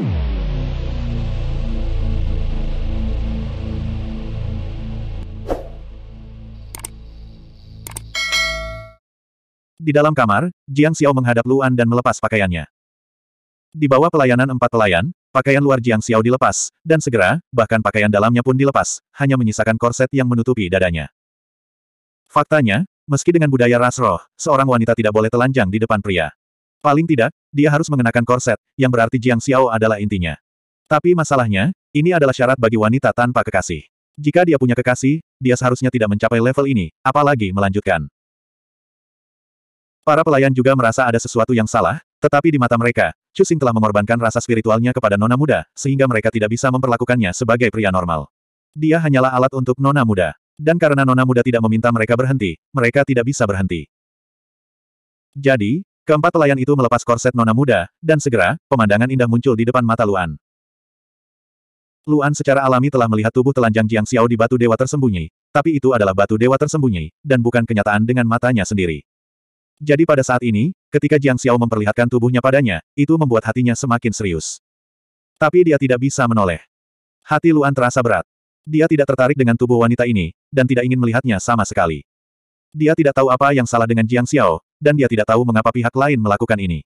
Di dalam kamar, Jiang Xiao menghadap Luan dan melepas pakaiannya. Di bawah pelayanan empat pelayan, pakaian luar Jiang Xiao dilepas, dan segera, bahkan pakaian dalamnya pun dilepas, hanya menyisakan korset yang menutupi dadanya. Faktanya, meski dengan budaya ras roh, seorang wanita tidak boleh telanjang di depan pria. Paling tidak, dia harus mengenakan korset, yang berarti Jiang Xiao adalah intinya. Tapi masalahnya, ini adalah syarat bagi wanita tanpa kekasih. Jika dia punya kekasih, dia seharusnya tidak mencapai level ini, apalagi melanjutkan. Para pelayan juga merasa ada sesuatu yang salah, tetapi di mata mereka, Cusing telah mengorbankan rasa spiritualnya kepada nona muda, sehingga mereka tidak bisa memperlakukannya sebagai pria normal. Dia hanyalah alat untuk nona muda. Dan karena nona muda tidak meminta mereka berhenti, mereka tidak bisa berhenti. Jadi, Keempat pelayan itu melepas korset nona muda, dan segera, pemandangan indah muncul di depan mata Luan. Luan secara alami telah melihat tubuh telanjang Jiang Xiao di batu dewa tersembunyi, tapi itu adalah batu dewa tersembunyi, dan bukan kenyataan dengan matanya sendiri. Jadi pada saat ini, ketika Jiang Xiao memperlihatkan tubuhnya padanya, itu membuat hatinya semakin serius. Tapi dia tidak bisa menoleh. Hati Luan terasa berat. Dia tidak tertarik dengan tubuh wanita ini, dan tidak ingin melihatnya sama sekali. Dia tidak tahu apa yang salah dengan Jiang Xiao, dan dia tidak tahu mengapa pihak lain melakukan ini.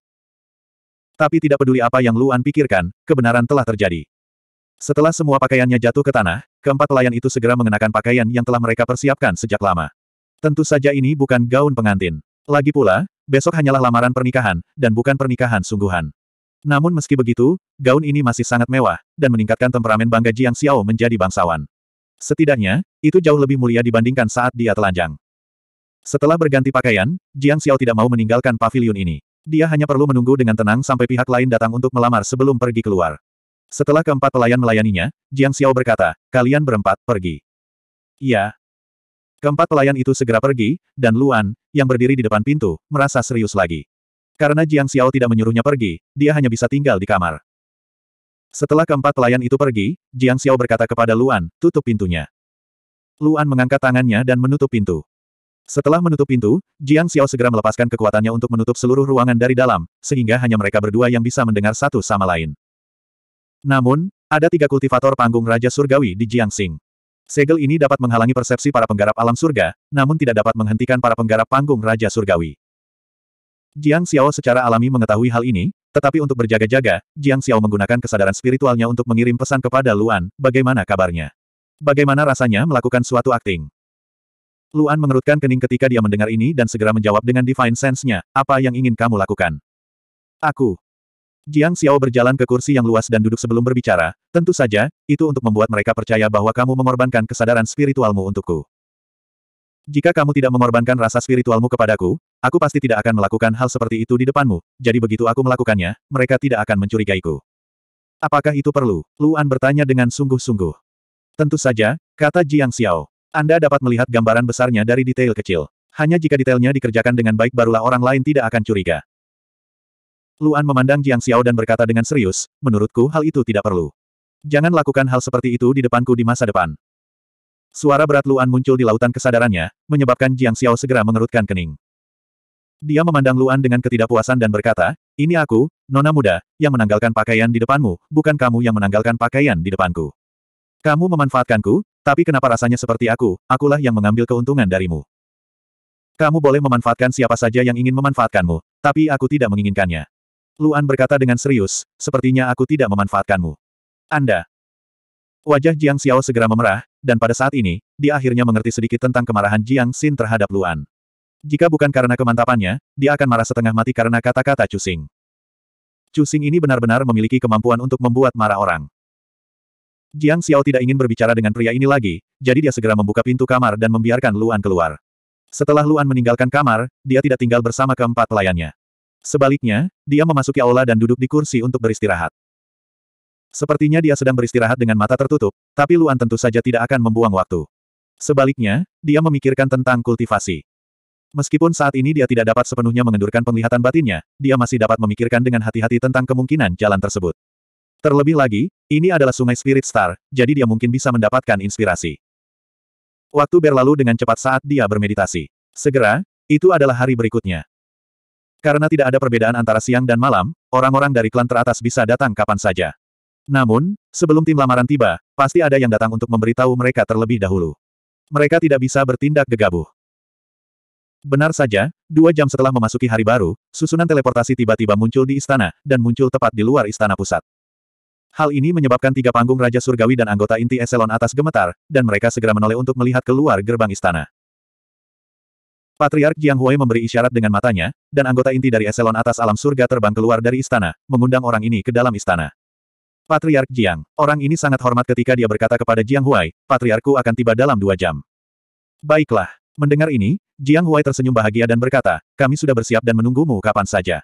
Tapi tidak peduli apa yang Luan pikirkan, kebenaran telah terjadi. Setelah semua pakaiannya jatuh ke tanah, keempat pelayan itu segera mengenakan pakaian yang telah mereka persiapkan sejak lama. Tentu saja ini bukan gaun pengantin. Lagi pula, besok hanyalah lamaran pernikahan, dan bukan pernikahan sungguhan. Namun meski begitu, gaun ini masih sangat mewah, dan meningkatkan temperamen bangga Jiang Xiao menjadi bangsawan. Setidaknya, itu jauh lebih mulia dibandingkan saat dia telanjang. Setelah berganti pakaian, Jiang Xiao tidak mau meninggalkan pavilion ini. Dia hanya perlu menunggu dengan tenang sampai pihak lain datang untuk melamar sebelum pergi keluar. Setelah keempat pelayan melayaninya, Jiang Xiao berkata, kalian berempat, pergi. Iya. Keempat pelayan itu segera pergi, dan Luan, yang berdiri di depan pintu, merasa serius lagi. Karena Jiang Xiao tidak menyuruhnya pergi, dia hanya bisa tinggal di kamar. Setelah keempat pelayan itu pergi, Jiang Xiao berkata kepada Luan, tutup pintunya. Luan mengangkat tangannya dan menutup pintu. Setelah menutup pintu, Jiang Xiao segera melepaskan kekuatannya untuk menutup seluruh ruangan dari dalam, sehingga hanya mereka berdua yang bisa mendengar satu sama lain. Namun, ada tiga kultivator panggung Raja Surgawi di Jiangxing. Segel ini dapat menghalangi persepsi para penggarap alam surga, namun tidak dapat menghentikan para penggarap panggung Raja Surgawi. Jiang Xiao secara alami mengetahui hal ini, tetapi untuk berjaga-jaga, Jiang Xiao menggunakan kesadaran spiritualnya untuk mengirim pesan kepada Luan, bagaimana kabarnya? Bagaimana rasanya melakukan suatu akting? Luan mengerutkan kening ketika dia mendengar ini dan segera menjawab dengan divine sense-nya, apa yang ingin kamu lakukan? Aku. Jiang Xiao berjalan ke kursi yang luas dan duduk sebelum berbicara, tentu saja, itu untuk membuat mereka percaya bahwa kamu mengorbankan kesadaran spiritualmu untukku. Jika kamu tidak mengorbankan rasa spiritualmu kepadaku, aku pasti tidak akan melakukan hal seperti itu di depanmu, jadi begitu aku melakukannya, mereka tidak akan mencurigaiku. Apakah itu perlu? Luan bertanya dengan sungguh-sungguh. Tentu saja, kata Jiang Xiao. Anda dapat melihat gambaran besarnya dari detail kecil. Hanya jika detailnya dikerjakan dengan baik barulah orang lain tidak akan curiga. Luan memandang Jiang Xiao dan berkata dengan serius, menurutku hal itu tidak perlu. Jangan lakukan hal seperti itu di depanku di masa depan. Suara berat Luan muncul di lautan kesadarannya, menyebabkan Jiang Xiao segera mengerutkan kening. Dia memandang Luan dengan ketidakpuasan dan berkata, ini aku, nona muda, yang menanggalkan pakaian di depanmu, bukan kamu yang menanggalkan pakaian di depanku. Kamu memanfaatkanku, tapi kenapa rasanya seperti aku, akulah yang mengambil keuntungan darimu. Kamu boleh memanfaatkan siapa saja yang ingin memanfaatkanmu, tapi aku tidak menginginkannya. Luan berkata dengan serius, sepertinya aku tidak memanfaatkanmu. Anda. Wajah Jiang Xiao segera memerah, dan pada saat ini, dia akhirnya mengerti sedikit tentang kemarahan Jiang Xin terhadap Luan. Jika bukan karena kemantapannya, dia akan marah setengah mati karena kata-kata Cusing. Cusing ini benar-benar memiliki kemampuan untuk membuat marah orang. Jiang Xiao tidak ingin berbicara dengan pria ini lagi, jadi dia segera membuka pintu kamar dan membiarkan Luan keluar. Setelah Luan meninggalkan kamar, dia tidak tinggal bersama keempat pelayannya. Sebaliknya, dia memasuki aula dan duduk di kursi untuk beristirahat. Sepertinya dia sedang beristirahat dengan mata tertutup, tapi Luan tentu saja tidak akan membuang waktu. Sebaliknya, dia memikirkan tentang kultivasi. Meskipun saat ini dia tidak dapat sepenuhnya mengendurkan penglihatan batinnya, dia masih dapat memikirkan dengan hati-hati tentang kemungkinan jalan tersebut. Terlebih lagi, ini adalah sungai Spirit Star, jadi dia mungkin bisa mendapatkan inspirasi. Waktu berlalu dengan cepat saat dia bermeditasi. Segera, itu adalah hari berikutnya. Karena tidak ada perbedaan antara siang dan malam, orang-orang dari klan teratas bisa datang kapan saja. Namun, sebelum tim lamaran tiba, pasti ada yang datang untuk memberitahu mereka terlebih dahulu. Mereka tidak bisa bertindak gegabah. Benar saja, dua jam setelah memasuki hari baru, susunan teleportasi tiba-tiba muncul di istana, dan muncul tepat di luar istana pusat. Hal ini menyebabkan tiga panggung Raja Surgawi dan anggota inti Eselon atas gemetar, dan mereka segera menoleh untuk melihat keluar gerbang istana. Patriark Jiang Hui memberi isyarat dengan matanya, dan anggota inti dari Eselon atas alam surga terbang keluar dari istana, mengundang orang ini ke dalam istana. Patriark Jiang, orang ini sangat hormat ketika dia berkata kepada Jiang Huai, Patriarku akan tiba dalam dua jam. Baiklah. Mendengar ini, Jiang Huai tersenyum bahagia dan berkata, kami sudah bersiap dan menunggumu kapan saja.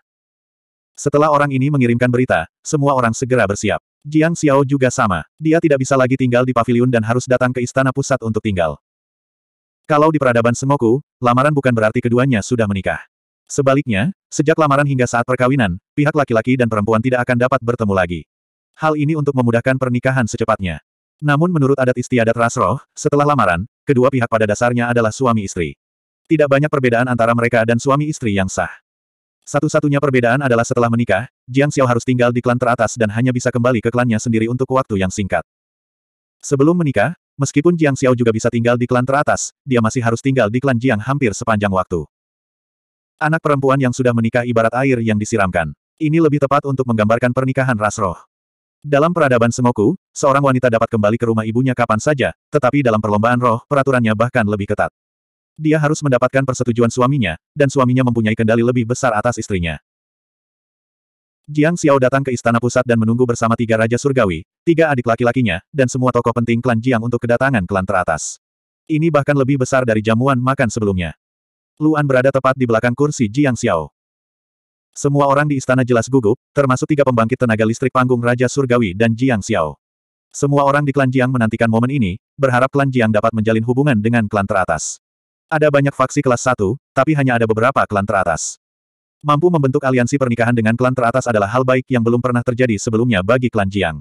Setelah orang ini mengirimkan berita, semua orang segera bersiap. Jiang Xiao juga sama. Dia tidak bisa lagi tinggal di pavilion dan harus datang ke istana pusat untuk tinggal. Kalau di peradaban Sengoku, lamaran bukan berarti keduanya sudah menikah. Sebaliknya, sejak lamaran hingga saat perkawinan, pihak laki-laki dan perempuan tidak akan dapat bertemu lagi. Hal ini untuk memudahkan pernikahan secepatnya. Namun menurut adat istiadat Rasroh, setelah lamaran, kedua pihak pada dasarnya adalah suami istri. Tidak banyak perbedaan antara mereka dan suami istri yang sah. Satu-satunya perbedaan adalah setelah menikah, Jiang Xiao harus tinggal di klan teratas dan hanya bisa kembali ke klannya sendiri untuk waktu yang singkat. Sebelum menikah, meskipun Jiang Xiao juga bisa tinggal di klan teratas, dia masih harus tinggal di klan Jiang hampir sepanjang waktu. Anak perempuan yang sudah menikah ibarat air yang disiramkan. Ini lebih tepat untuk menggambarkan pernikahan ras roh. Dalam peradaban Semoku, seorang wanita dapat kembali ke rumah ibunya kapan saja, tetapi dalam perlombaan roh, peraturannya bahkan lebih ketat. Dia harus mendapatkan persetujuan suaminya, dan suaminya mempunyai kendali lebih besar atas istrinya. Jiang Xiao datang ke istana pusat dan menunggu bersama tiga raja surgawi, tiga adik laki-lakinya, dan semua tokoh penting klan Jiang untuk kedatangan klan teratas. Ini bahkan lebih besar dari jamuan makan sebelumnya. Luan berada tepat di belakang kursi Jiang Xiao. Semua orang di istana jelas gugup, termasuk tiga pembangkit tenaga listrik panggung Raja Surgawi dan Jiang Xiao. Semua orang di klan Jiang menantikan momen ini, berharap klan Jiang dapat menjalin hubungan dengan klan teratas. Ada banyak faksi kelas satu, tapi hanya ada beberapa klan teratas. Mampu membentuk aliansi pernikahan dengan klan teratas adalah hal baik yang belum pernah terjadi sebelumnya bagi klan Jiang.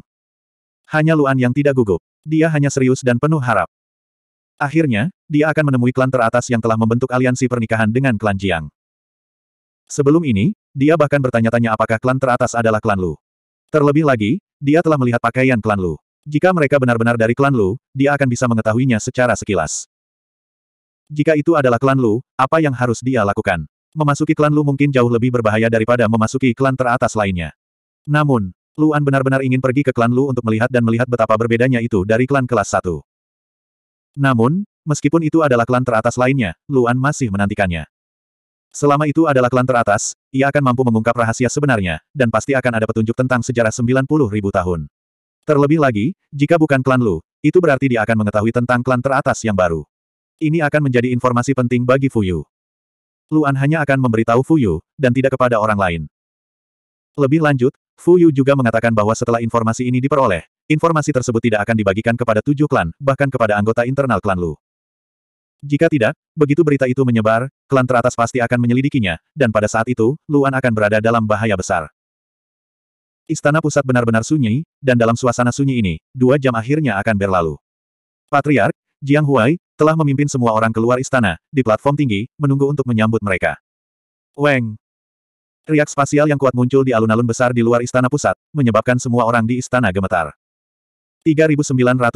Hanya Luan yang tidak gugup. Dia hanya serius dan penuh harap. Akhirnya, dia akan menemui klan teratas yang telah membentuk aliansi pernikahan dengan klan Jiang. Sebelum ini, dia bahkan bertanya-tanya apakah klan teratas adalah klan Lu. Terlebih lagi, dia telah melihat pakaian klan Lu. Jika mereka benar-benar dari klan Lu, dia akan bisa mengetahuinya secara sekilas. Jika itu adalah klan Lu, apa yang harus dia lakukan? Memasuki klan Lu mungkin jauh lebih berbahaya daripada memasuki klan teratas lainnya. Namun, Luan benar-benar ingin pergi ke klan Lu untuk melihat dan melihat betapa berbedanya itu dari klan kelas 1. Namun, meskipun itu adalah klan teratas lainnya, Luan masih menantikannya. Selama itu adalah klan teratas, ia akan mampu mengungkap rahasia sebenarnya, dan pasti akan ada petunjuk tentang sejarah 90 ribu tahun. Terlebih lagi, jika bukan klan Lu, itu berarti dia akan mengetahui tentang klan teratas yang baru. Ini akan menjadi informasi penting bagi Fuyu. Luan hanya akan memberitahu Fu Yu, dan tidak kepada orang lain. Lebih lanjut, Fu Yu juga mengatakan bahwa setelah informasi ini diperoleh, informasi tersebut tidak akan dibagikan kepada tujuh klan, bahkan kepada anggota internal klan Lu. Jika tidak, begitu berita itu menyebar, klan teratas pasti akan menyelidikinya, dan pada saat itu, Luan akan berada dalam bahaya besar. Istana pusat benar-benar sunyi, dan dalam suasana sunyi ini, dua jam akhirnya akan berlalu. Patriark, Jiang Huai, telah memimpin semua orang keluar istana, di platform tinggi, menunggu untuk menyambut mereka. Weng! Riak spasial yang kuat muncul di alun-alun besar di luar istana pusat, menyebabkan semua orang di istana gemetar. 3982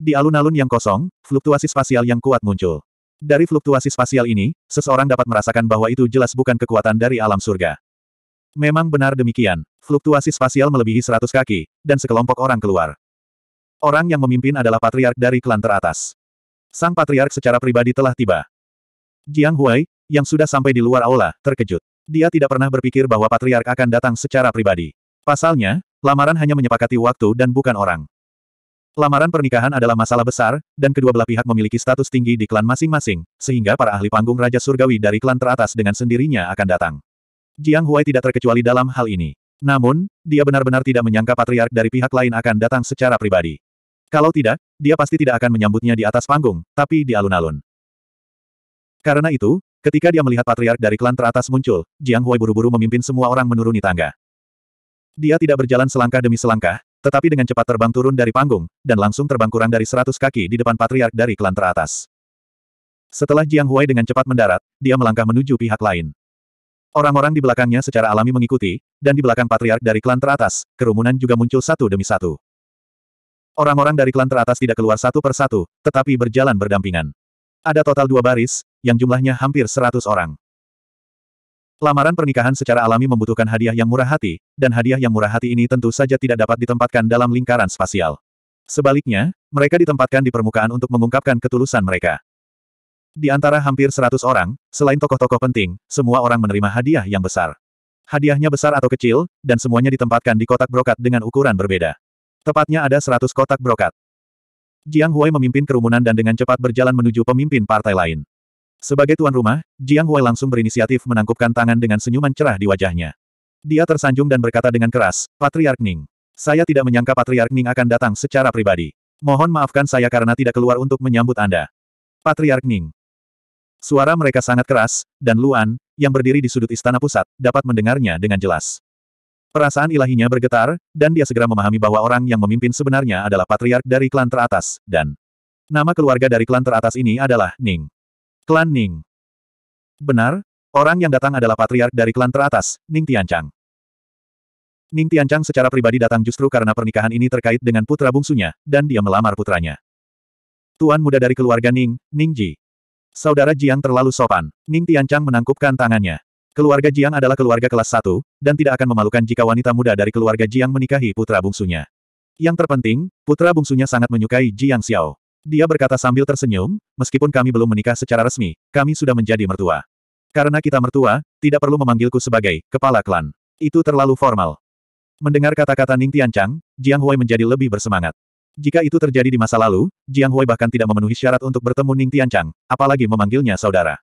Di alun-alun yang kosong, fluktuasi spasial yang kuat muncul. Dari fluktuasi spasial ini, seseorang dapat merasakan bahwa itu jelas bukan kekuatan dari alam surga. Memang benar demikian, fluktuasi spasial melebihi 100 kaki, dan sekelompok orang keluar. Orang yang memimpin adalah patriark dari klan teratas. Sang patriark secara pribadi telah tiba. Jiang Huai, yang sudah sampai di luar aula, terkejut. Dia tidak pernah berpikir bahwa patriark akan datang secara pribadi. Pasalnya, lamaran hanya menyepakati waktu dan bukan orang. Lamaran pernikahan adalah masalah besar, dan kedua belah pihak memiliki status tinggi di klan masing-masing, sehingga para ahli panggung Raja Surgawi dari klan teratas dengan sendirinya akan datang. Jiang Huai tidak terkecuali dalam hal ini. Namun, dia benar-benar tidak menyangka patriark dari pihak lain akan datang secara pribadi. Kalau tidak, dia pasti tidak akan menyambutnya di atas panggung, tapi di alun-alun. Karena itu, ketika dia melihat patriark dari klan teratas muncul, Jiang Huai buru-buru memimpin semua orang menuruni tangga. Dia tidak berjalan selangkah demi selangkah, tetapi dengan cepat terbang turun dari panggung, dan langsung terbang kurang dari seratus kaki di depan patriark dari klan teratas. Setelah Jiang Huai dengan cepat mendarat, dia melangkah menuju pihak lain. Orang-orang di belakangnya secara alami mengikuti, dan di belakang patriark dari klan teratas, kerumunan juga muncul satu demi satu. Orang-orang dari klan teratas tidak keluar satu per satu, tetapi berjalan berdampingan. Ada total dua baris, yang jumlahnya hampir seratus orang. Lamaran pernikahan secara alami membutuhkan hadiah yang murah hati, dan hadiah yang murah hati ini tentu saja tidak dapat ditempatkan dalam lingkaran spasial. Sebaliknya, mereka ditempatkan di permukaan untuk mengungkapkan ketulusan mereka. Di antara hampir seratus orang, selain tokoh-tokoh penting, semua orang menerima hadiah yang besar. Hadiahnya besar atau kecil, dan semuanya ditempatkan di kotak brokat dengan ukuran berbeda. Tepatnya ada seratus kotak brokat. Jiang Huai memimpin kerumunan dan dengan cepat berjalan menuju pemimpin partai lain. Sebagai tuan rumah, Jiang Huai langsung berinisiatif menangkupkan tangan dengan senyuman cerah di wajahnya. Dia tersanjung dan berkata dengan keras, Patriark Ning. Saya tidak menyangka Patriark Ning akan datang secara pribadi. Mohon maafkan saya karena tidak keluar untuk menyambut Anda. Patriark Ning. Suara mereka sangat keras, dan Luan, yang berdiri di sudut istana pusat, dapat mendengarnya dengan jelas. Perasaan ilahinya bergetar, dan dia segera memahami bahwa orang yang memimpin sebenarnya adalah patriark dari klan teratas, dan nama keluarga dari klan teratas ini adalah Ning. Klan Ning. Benar, orang yang datang adalah patriark dari klan teratas, Ning Tianchang. Ning Tianchang secara pribadi datang justru karena pernikahan ini terkait dengan putra bungsunya, dan dia melamar putranya. Tuan muda dari keluarga Ning, Ning Ji. Saudara Jiang terlalu sopan. Ning Tianchang menangkupkan tangannya. Keluarga Jiang adalah keluarga kelas satu, dan tidak akan memalukan jika wanita muda dari keluarga Jiang menikahi putra bungsunya. Yang terpenting, putra bungsunya sangat menyukai Jiang Xiao. Dia berkata sambil tersenyum, meskipun kami belum menikah secara resmi, kami sudah menjadi mertua. Karena kita mertua, tidak perlu memanggilku sebagai kepala klan. Itu terlalu formal. Mendengar kata-kata Ning Tianchang, Jiang Hui menjadi lebih bersemangat. Jika itu terjadi di masa lalu, Jiang Hui bahkan tidak memenuhi syarat untuk bertemu Ning Tianchang, apalagi memanggilnya saudara.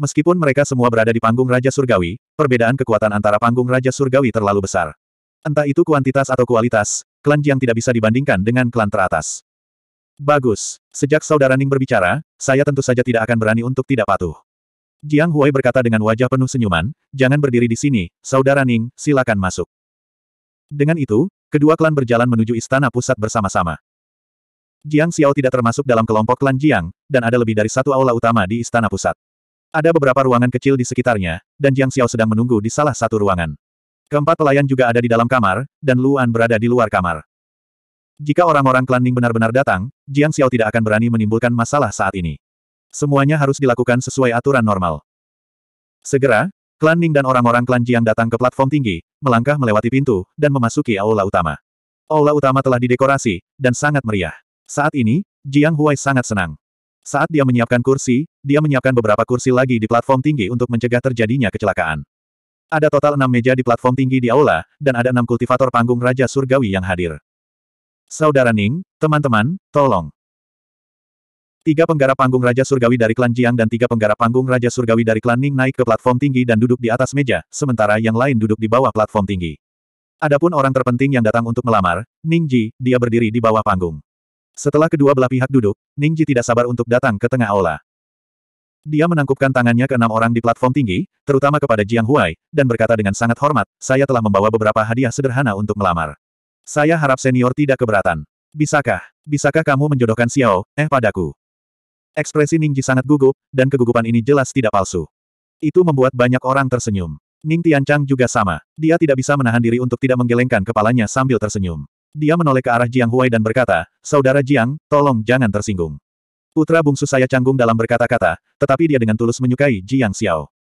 Meskipun mereka semua berada di panggung Raja Surgawi, perbedaan kekuatan antara panggung Raja Surgawi terlalu besar. Entah itu kuantitas atau kualitas, klan Jiang tidak bisa dibandingkan dengan klan teratas. Bagus. Sejak saudara Ning berbicara, saya tentu saja tidak akan berani untuk tidak patuh. Jiang Huai berkata dengan wajah penuh senyuman, jangan berdiri di sini, saudara Ning, silakan masuk. Dengan itu, kedua klan berjalan menuju istana pusat bersama-sama. Jiang Xiao tidak termasuk dalam kelompok klan Jiang, dan ada lebih dari satu aula utama di istana pusat. Ada beberapa ruangan kecil di sekitarnya, dan Jiang Xiao sedang menunggu di salah satu ruangan. Keempat pelayan juga ada di dalam kamar, dan Luan berada di luar kamar. Jika orang-orang klan Ning benar-benar datang, Jiang Xiao tidak akan berani menimbulkan masalah saat ini. Semuanya harus dilakukan sesuai aturan normal. Segera, klan Ning dan orang-orang klan Jiang datang ke platform tinggi, melangkah melewati pintu, dan memasuki aula utama. Aula utama telah didekorasi, dan sangat meriah. Saat ini, Jiang Huai sangat senang. Saat dia menyiapkan kursi, dia menyiapkan beberapa kursi lagi di platform tinggi untuk mencegah terjadinya kecelakaan. Ada total enam meja di platform tinggi di aula, dan ada enam kultivator panggung Raja Surgawi yang hadir. Saudara Ning, teman-teman, tolong. Tiga penggarap panggung Raja Surgawi dari klan Jiang dan tiga penggarap panggung Raja Surgawi dari klan Ning naik ke platform tinggi dan duduk di atas meja, sementara yang lain duduk di bawah platform tinggi. Adapun orang terpenting yang datang untuk melamar, Ning Ji, dia berdiri di bawah panggung. Setelah kedua belah pihak duduk, Ning Ningji tidak sabar untuk datang ke tengah aula. Dia menangkupkan tangannya ke enam orang di platform tinggi, terutama kepada Jiang Huai, dan berkata dengan sangat hormat, saya telah membawa beberapa hadiah sederhana untuk melamar. Saya harap senior tidak keberatan. Bisakah, bisakah kamu menjodohkan Xiao, eh padaku? Ekspresi Ning Ningji sangat gugup, dan kegugupan ini jelas tidak palsu. Itu membuat banyak orang tersenyum. Ning Tianchang juga sama. Dia tidak bisa menahan diri untuk tidak menggelengkan kepalanya sambil tersenyum. Dia menoleh ke arah Jiang Huai dan berkata, Saudara Jiang, tolong jangan tersinggung. Putra bungsu saya canggung dalam berkata-kata, tetapi dia dengan tulus menyukai Jiang Xiao.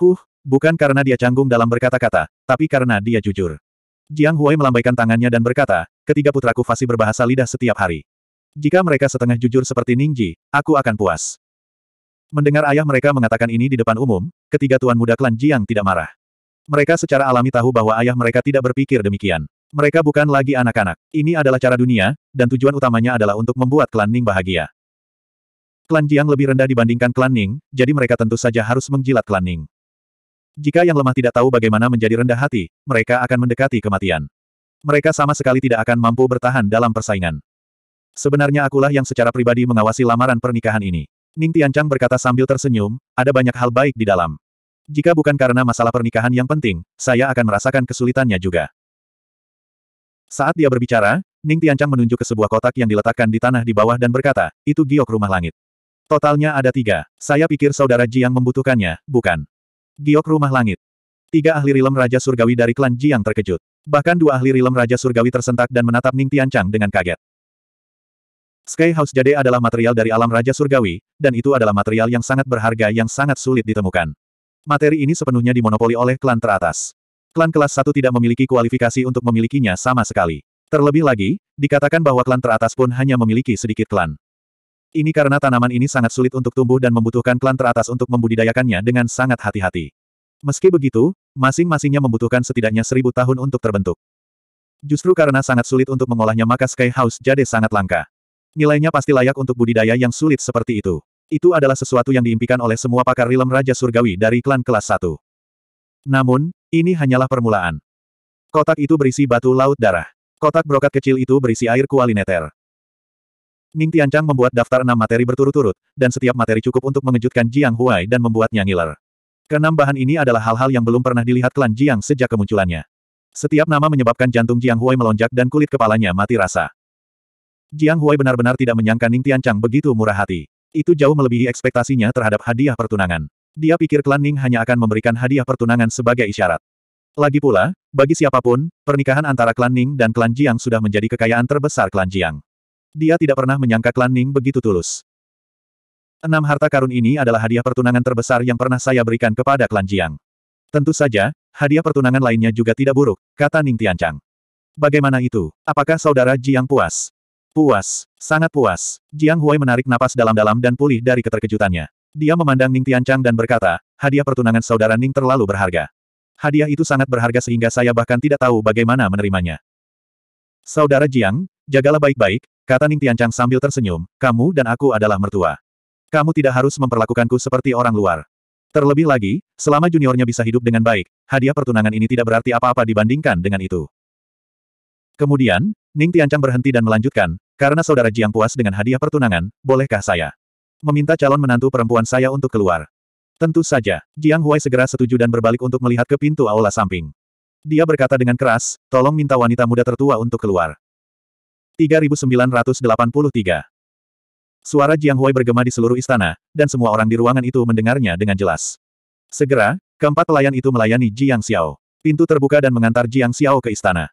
Huh, bukan karena dia canggung dalam berkata-kata, tapi karena dia jujur. Jiang Huai melambaikan tangannya dan berkata, ketiga putraku fasih berbahasa lidah setiap hari. Jika mereka setengah jujur seperti Ningji, aku akan puas. Mendengar ayah mereka mengatakan ini di depan umum, ketiga tuan muda klan Jiang tidak marah. Mereka secara alami tahu bahwa ayah mereka tidak berpikir demikian. Mereka bukan lagi anak-anak. Ini adalah cara dunia, dan tujuan utamanya adalah untuk membuat klan Ning bahagia. Klan Jiang lebih rendah dibandingkan klan Ning, jadi mereka tentu saja harus menjilat klan Ning. Jika yang lemah tidak tahu bagaimana menjadi rendah hati, mereka akan mendekati kematian. Mereka sama sekali tidak akan mampu bertahan dalam persaingan. Sebenarnya akulah yang secara pribadi mengawasi lamaran pernikahan ini. Ning Tiancang berkata sambil tersenyum, ada banyak hal baik di dalam. Jika bukan karena masalah pernikahan yang penting, saya akan merasakan kesulitannya juga. Saat dia berbicara, Ning Tianchang menunjuk ke sebuah kotak yang diletakkan di tanah di bawah dan berkata, itu giok rumah langit. Totalnya ada tiga. Saya pikir saudara Jiang membutuhkannya, bukan? Giok rumah langit. Tiga ahli rilem Raja Surgawi dari klan Jiang terkejut. Bahkan dua ahli rilem Raja Surgawi tersentak dan menatap Ning Tianchang dengan kaget. Sky House Jade adalah material dari alam Raja Surgawi, dan itu adalah material yang sangat berharga yang sangat sulit ditemukan. Materi ini sepenuhnya dimonopoli oleh klan teratas. Klan kelas 1 tidak memiliki kualifikasi untuk memilikinya sama sekali. Terlebih lagi, dikatakan bahwa klan teratas pun hanya memiliki sedikit klan. Ini karena tanaman ini sangat sulit untuk tumbuh dan membutuhkan klan teratas untuk membudidayakannya dengan sangat hati-hati. Meski begitu, masing-masingnya membutuhkan setidaknya seribu tahun untuk terbentuk. Justru karena sangat sulit untuk mengolahnya maka Sky House jadi sangat langka. Nilainya pasti layak untuk budidaya yang sulit seperti itu. Itu adalah sesuatu yang diimpikan oleh semua pakar rilem Raja Surgawi dari klan kelas 1. Namun, ini hanyalah permulaan. Kotak itu berisi batu laut darah. Kotak brokat kecil itu berisi air kualineter. Ning Tiancang membuat daftar enam materi berturut-turut, dan setiap materi cukup untuk mengejutkan Jiang Huai dan membuatnya ngiler. Kenam bahan ini adalah hal-hal yang belum pernah dilihat klan Jiang sejak kemunculannya. Setiap nama menyebabkan jantung Jiang Huai melonjak dan kulit kepalanya mati rasa. Jiang Huai benar-benar tidak menyangka Ning Tiancang begitu murah hati. Itu jauh melebihi ekspektasinya terhadap hadiah pertunangan. Dia pikir Klan Ning hanya akan memberikan hadiah pertunangan sebagai isyarat. Lagi pula, bagi siapapun, pernikahan antara Klan Ning dan Klan Jiang sudah menjadi kekayaan terbesar Klan Jiang. Dia tidak pernah menyangka Klan Ning begitu tulus. Enam harta karun ini adalah hadiah pertunangan terbesar yang pernah saya berikan kepada Klan Jiang. Tentu saja, hadiah pertunangan lainnya juga tidak buruk, kata Ning Tianchang. Bagaimana itu? Apakah saudara Jiang puas? Puas, sangat puas. Jiang Huai menarik napas dalam-dalam dan pulih dari keterkejutannya. Dia memandang Ning Tianchang dan berkata, hadiah pertunangan saudara Ning terlalu berharga. Hadiah itu sangat berharga sehingga saya bahkan tidak tahu bagaimana menerimanya. Saudara Jiang, jagalah baik-baik, kata Ning Tianchang sambil tersenyum, kamu dan aku adalah mertua. Kamu tidak harus memperlakukanku seperti orang luar. Terlebih lagi, selama juniornya bisa hidup dengan baik, hadiah pertunangan ini tidak berarti apa-apa dibandingkan dengan itu. Kemudian, Ning Tianchang berhenti dan melanjutkan, karena saudara Jiang puas dengan hadiah pertunangan, bolehkah saya? Meminta calon menantu perempuan saya untuk keluar. Tentu saja, Jiang Huai segera setuju dan berbalik untuk melihat ke pintu aula samping. Dia berkata dengan keras, tolong minta wanita muda tertua untuk keluar. 3983 Suara Jiang Huai bergema di seluruh istana, dan semua orang di ruangan itu mendengarnya dengan jelas. Segera, keempat pelayan itu melayani Jiang Xiao. Pintu terbuka dan mengantar Jiang Xiao ke istana.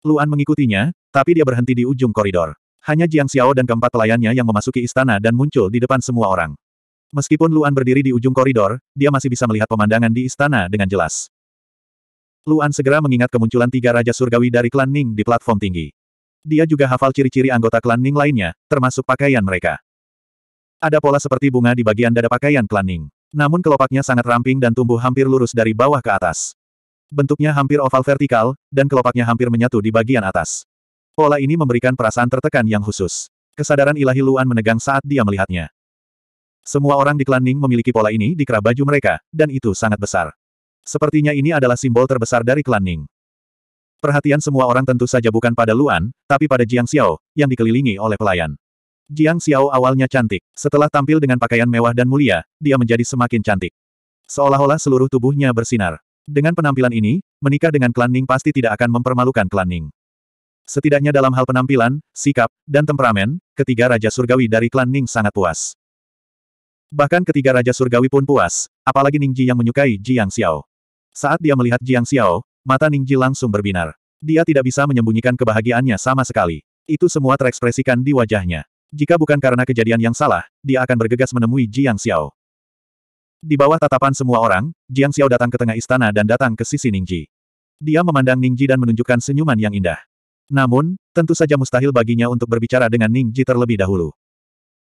Luan mengikutinya, tapi dia berhenti di ujung koridor. Hanya Jiang Xiao dan keempat pelayannya yang memasuki istana dan muncul di depan semua orang. Meskipun Luan berdiri di ujung koridor, dia masih bisa melihat pemandangan di istana dengan jelas. Luan segera mengingat kemunculan tiga Raja Surgawi dari klan Ning di platform tinggi. Dia juga hafal ciri-ciri anggota klan Ning lainnya, termasuk pakaian mereka. Ada pola seperti bunga di bagian dada pakaian klan Ning. Namun kelopaknya sangat ramping dan tumbuh hampir lurus dari bawah ke atas. Bentuknya hampir oval vertikal, dan kelopaknya hampir menyatu di bagian atas. Pola ini memberikan perasaan tertekan yang khusus. Kesadaran ilahi Luan menegang saat dia melihatnya. Semua orang di klan Ning memiliki pola ini di kerah baju mereka, dan itu sangat besar. Sepertinya ini adalah simbol terbesar dari klan Ning. Perhatian semua orang tentu saja bukan pada Luan, tapi pada Jiang Xiao, yang dikelilingi oleh pelayan. Jiang Xiao awalnya cantik. Setelah tampil dengan pakaian mewah dan mulia, dia menjadi semakin cantik. Seolah-olah seluruh tubuhnya bersinar. Dengan penampilan ini, menikah dengan klan Ning pasti tidak akan mempermalukan klan Ning. Setidaknya dalam hal penampilan, sikap, dan temperamen, ketiga Raja Surgawi dari klan Ning sangat puas. Bahkan ketiga Raja Surgawi pun puas, apalagi Ning Ji yang menyukai Jiang Xiao. Saat dia melihat Jiang Xiao, mata Ning Ji langsung berbinar. Dia tidak bisa menyembunyikan kebahagiaannya sama sekali. Itu semua terekspresikan di wajahnya. Jika bukan karena kejadian yang salah, dia akan bergegas menemui Jiang Xiao. Di bawah tatapan semua orang, Jiang Xiao datang ke tengah istana dan datang ke sisi Ning Ji. Dia memandang Ning Ji dan menunjukkan senyuman yang indah. Namun, tentu saja mustahil baginya untuk berbicara dengan Ning Ji terlebih dahulu.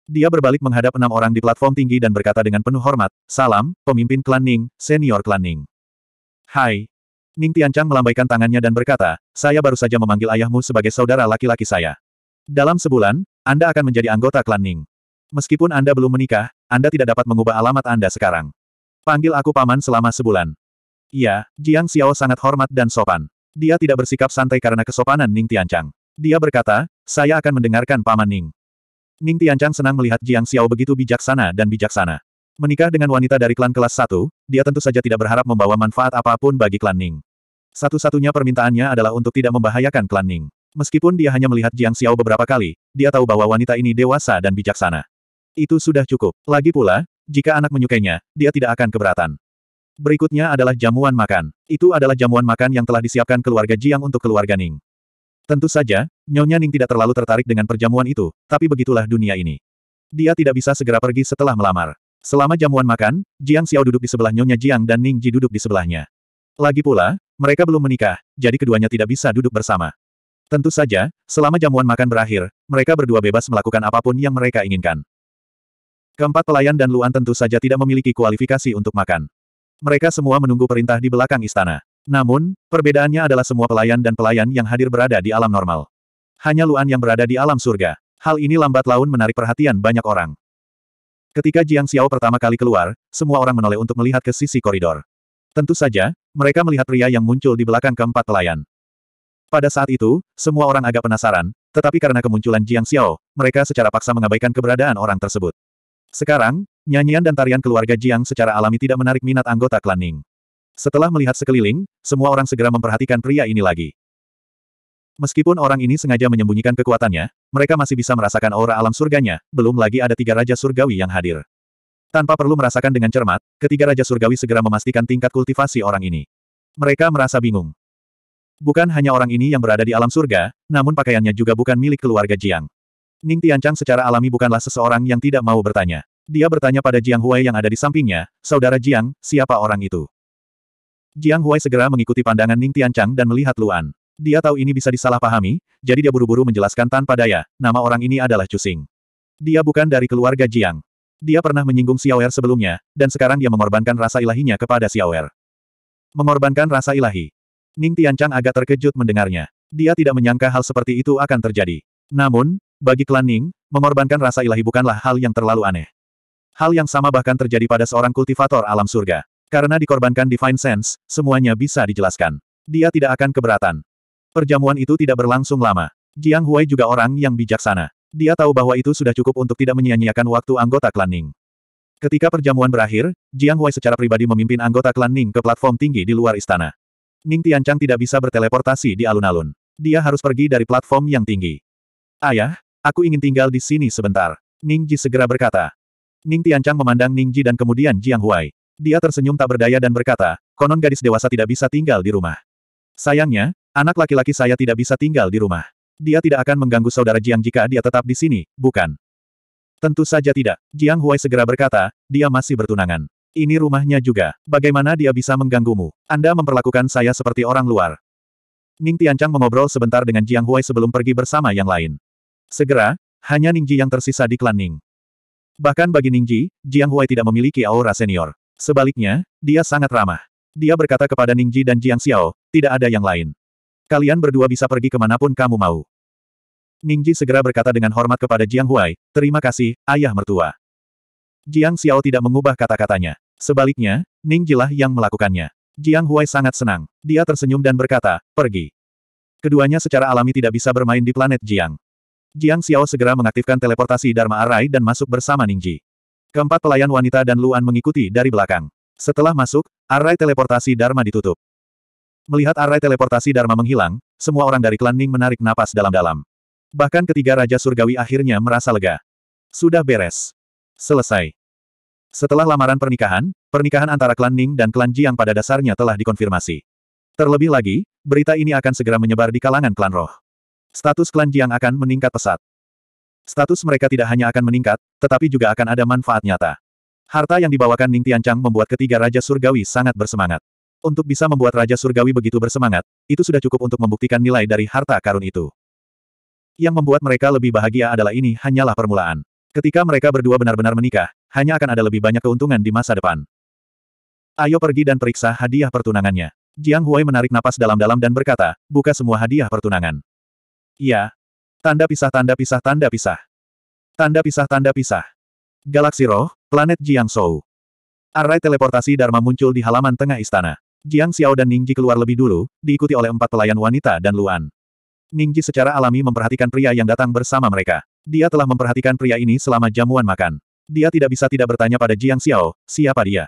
Dia berbalik menghadap enam orang di platform tinggi dan berkata dengan penuh hormat, Salam, pemimpin klan Ning, senior klan Ning. Hai. Ning Tiancang melambaikan tangannya dan berkata, saya baru saja memanggil ayahmu sebagai saudara laki-laki saya. Dalam sebulan, Anda akan menjadi anggota klan Ning. Meskipun Anda belum menikah, Anda tidak dapat mengubah alamat Anda sekarang. Panggil aku paman selama sebulan. Iya, Jiang Xiao sangat hormat dan sopan. Dia tidak bersikap santai karena kesopanan Ning Tianchang. Dia berkata, saya akan mendengarkan Paman Ning. Ning Tianchang senang melihat Jiang Xiao begitu bijaksana dan bijaksana. Menikah dengan wanita dari klan kelas 1, dia tentu saja tidak berharap membawa manfaat apapun bagi klan Ning. Satu-satunya permintaannya adalah untuk tidak membahayakan klan Ning. Meskipun dia hanya melihat Jiang Xiao beberapa kali, dia tahu bahwa wanita ini dewasa dan bijaksana. Itu sudah cukup. Lagi pula, jika anak menyukainya, dia tidak akan keberatan. Berikutnya adalah jamuan makan. Itu adalah jamuan makan yang telah disiapkan keluarga Jiang untuk keluarga Ning. Tentu saja, Nyonya Ning tidak terlalu tertarik dengan perjamuan itu, tapi begitulah dunia ini. Dia tidak bisa segera pergi setelah melamar. Selama jamuan makan, Jiang Xiao duduk di sebelah Nyonya Jiang dan Ning Ji duduk di sebelahnya. Lagi pula, mereka belum menikah, jadi keduanya tidak bisa duduk bersama. Tentu saja, selama jamuan makan berakhir, mereka berdua bebas melakukan apapun yang mereka inginkan. Keempat pelayan dan Luan tentu saja tidak memiliki kualifikasi untuk makan. Mereka semua menunggu perintah di belakang istana. Namun, perbedaannya adalah semua pelayan dan pelayan yang hadir berada di alam normal. Hanya Luan yang berada di alam surga. Hal ini lambat laun menarik perhatian banyak orang. Ketika Jiang Xiao pertama kali keluar, semua orang menoleh untuk melihat ke sisi koridor. Tentu saja, mereka melihat pria yang muncul di belakang keempat pelayan. Pada saat itu, semua orang agak penasaran, tetapi karena kemunculan Jiang Xiao, mereka secara paksa mengabaikan keberadaan orang tersebut. Sekarang, Nyanyian dan tarian keluarga Jiang secara alami tidak menarik minat anggota klan Ning. Setelah melihat sekeliling, semua orang segera memperhatikan pria ini lagi. Meskipun orang ini sengaja menyembunyikan kekuatannya, mereka masih bisa merasakan aura alam surganya, belum lagi ada tiga raja surgawi yang hadir. Tanpa perlu merasakan dengan cermat, ketiga raja surgawi segera memastikan tingkat kultivasi orang ini. Mereka merasa bingung. Bukan hanya orang ini yang berada di alam surga, namun pakaiannya juga bukan milik keluarga Jiang. Ning Tianchang secara alami bukanlah seseorang yang tidak mau bertanya. Dia bertanya pada Jiang Huai yang ada di sampingnya, Saudara Jiang, siapa orang itu? Jiang Huai segera mengikuti pandangan Ning tian chang dan melihat Luan. Dia tahu ini bisa disalahpahami, jadi dia buru-buru menjelaskan tanpa daya, nama orang ini adalah chu Cusing. Dia bukan dari keluarga Jiang. Dia pernah menyinggung Xiaoer sebelumnya, dan sekarang dia mengorbankan rasa ilahinya kepada Xiaoer. Mengorbankan rasa ilahi. Ning tian chang agak terkejut mendengarnya. Dia tidak menyangka hal seperti itu akan terjadi. Namun, bagi klan Ning, mengorbankan rasa ilahi bukanlah hal yang terlalu aneh. Hal yang sama bahkan terjadi pada seorang kultivator alam surga. Karena dikorbankan Divine Sense, semuanya bisa dijelaskan. Dia tidak akan keberatan. Perjamuan itu tidak berlangsung lama. Jiang Huai juga orang yang bijaksana. Dia tahu bahwa itu sudah cukup untuk tidak menyia-nyiakan waktu anggota klan Ning. Ketika perjamuan berakhir, Jiang Huai secara pribadi memimpin anggota klan Ning ke platform tinggi di luar istana. Ning Tianchang tidak bisa berteleportasi di alun-alun. Dia harus pergi dari platform yang tinggi. Ayah, aku ingin tinggal di sini sebentar. Ning Ji segera berkata. Ning Tianchang memandang Ning Ji dan kemudian Jiang Huai. Dia tersenyum tak berdaya dan berkata, konon gadis dewasa tidak bisa tinggal di rumah. Sayangnya, anak laki-laki saya tidak bisa tinggal di rumah. Dia tidak akan mengganggu saudara Jiang jika dia tetap di sini, bukan? Tentu saja tidak. Jiang Huai segera berkata, dia masih bertunangan. Ini rumahnya juga. Bagaimana dia bisa mengganggumu? Anda memperlakukan saya seperti orang luar. Ning Tianchang mengobrol sebentar dengan Jiang Huai sebelum pergi bersama yang lain. Segera, hanya Ning Ji yang tersisa di klan Ning. Bahkan bagi Ningji, Jiang Huai tidak memiliki aura senior. Sebaliknya, dia sangat ramah. Dia berkata kepada Ningji dan Jiang Xiao, tidak ada yang lain. Kalian berdua bisa pergi kemanapun kamu mau. Ningji segera berkata dengan hormat kepada Jiang Huai, terima kasih, ayah mertua. Jiang Xiao tidak mengubah kata-katanya. Sebaliknya, Ningji lah yang melakukannya. Jiang Huai sangat senang. Dia tersenyum dan berkata, pergi. Keduanya secara alami tidak bisa bermain di planet Jiang. Jiang Xiao segera mengaktifkan teleportasi Dharma Arai dan masuk bersama Ningji. Keempat pelayan wanita dan Luan mengikuti dari belakang. Setelah masuk, arai teleportasi Dharma ditutup. Melihat arai teleportasi Dharma menghilang, semua orang dari klan Ning menarik napas dalam-dalam. Bahkan ketiga Raja Surgawi akhirnya merasa lega. Sudah beres. Selesai. Setelah lamaran pernikahan, pernikahan antara klan Ning dan klan Jiang pada dasarnya telah dikonfirmasi. Terlebih lagi, berita ini akan segera menyebar di kalangan klan roh. Status klan Jiang akan meningkat pesat. Status mereka tidak hanya akan meningkat, tetapi juga akan ada manfaat nyata. Harta yang dibawakan Ning Tianchang membuat ketiga Raja Surgawi sangat bersemangat. Untuk bisa membuat Raja Surgawi begitu bersemangat, itu sudah cukup untuk membuktikan nilai dari harta karun itu. Yang membuat mereka lebih bahagia adalah ini hanyalah permulaan. Ketika mereka berdua benar-benar menikah, hanya akan ada lebih banyak keuntungan di masa depan. Ayo pergi dan periksa hadiah pertunangannya. Jiang Huai menarik napas dalam-dalam dan berkata, buka semua hadiah pertunangan. Iya. Tanda pisah tanda pisah tanda pisah. Tanda pisah tanda pisah. Galaksi roh, planet Shou. Array teleportasi Dharma muncul di halaman tengah istana. Jiang Xiao dan Ningji keluar lebih dulu, diikuti oleh empat pelayan wanita dan Luan. Ningji secara alami memperhatikan pria yang datang bersama mereka. Dia telah memperhatikan pria ini selama jamuan makan. Dia tidak bisa tidak bertanya pada Jiang Xiao, siapa dia?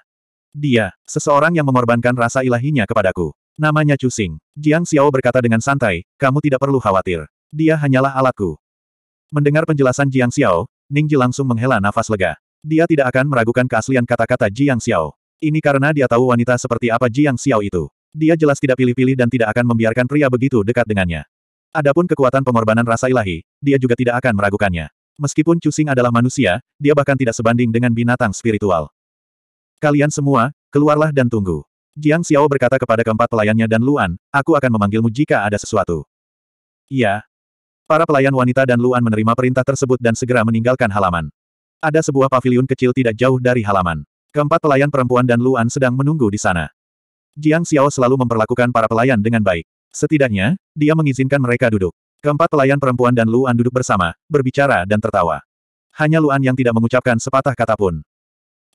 Dia, seseorang yang mengorbankan rasa ilahinya kepadaku. Namanya Chu Xing. Jiang Xiao berkata dengan santai, kamu tidak perlu khawatir. Dia hanyalah alatku. Mendengar penjelasan Jiang Xiao, Ning Ji langsung menghela nafas lega. Dia tidak akan meragukan keaslian kata-kata Jiang Xiao. Ini karena dia tahu wanita seperti apa Jiang Xiao itu. Dia jelas tidak pilih-pilih dan tidak akan membiarkan pria begitu dekat dengannya. Adapun kekuatan pengorbanan rasa ilahi, dia juga tidak akan meragukannya. Meskipun Cusing adalah manusia, dia bahkan tidak sebanding dengan binatang spiritual. Kalian semua, keluarlah dan tunggu. Jiang Xiao berkata kepada keempat pelayannya dan Luan, aku akan memanggilmu jika ada sesuatu. Iya, Para pelayan wanita dan Luan menerima perintah tersebut dan segera meninggalkan halaman. Ada sebuah paviliun kecil tidak jauh dari halaman. Keempat pelayan perempuan dan Luan sedang menunggu di sana. Jiang Xiao selalu memperlakukan para pelayan dengan baik. Setidaknya, dia mengizinkan mereka duduk. Keempat pelayan perempuan dan Luan duduk bersama, berbicara dan tertawa. Hanya Luan yang tidak mengucapkan sepatah kata pun.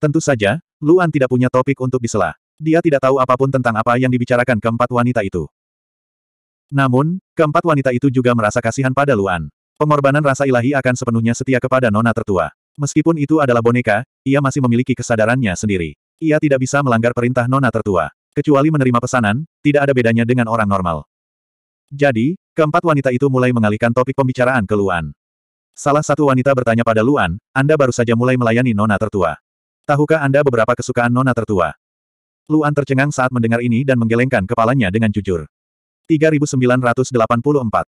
Tentu saja, Luan tidak punya topik untuk disela. Dia tidak tahu apapun tentang apa yang dibicarakan keempat wanita itu. Namun, keempat wanita itu juga merasa kasihan pada Luan. Pengorbanan rasa ilahi akan sepenuhnya setia kepada nona tertua. Meskipun itu adalah boneka, ia masih memiliki kesadarannya sendiri. Ia tidak bisa melanggar perintah nona tertua. Kecuali menerima pesanan, tidak ada bedanya dengan orang normal. Jadi, keempat wanita itu mulai mengalihkan topik pembicaraan ke Luan. Salah satu wanita bertanya pada Luan, Anda baru saja mulai melayani nona tertua. Tahukah Anda beberapa kesukaan nona tertua? Luan tercengang saat mendengar ini dan menggelengkan kepalanya dengan jujur. 3984.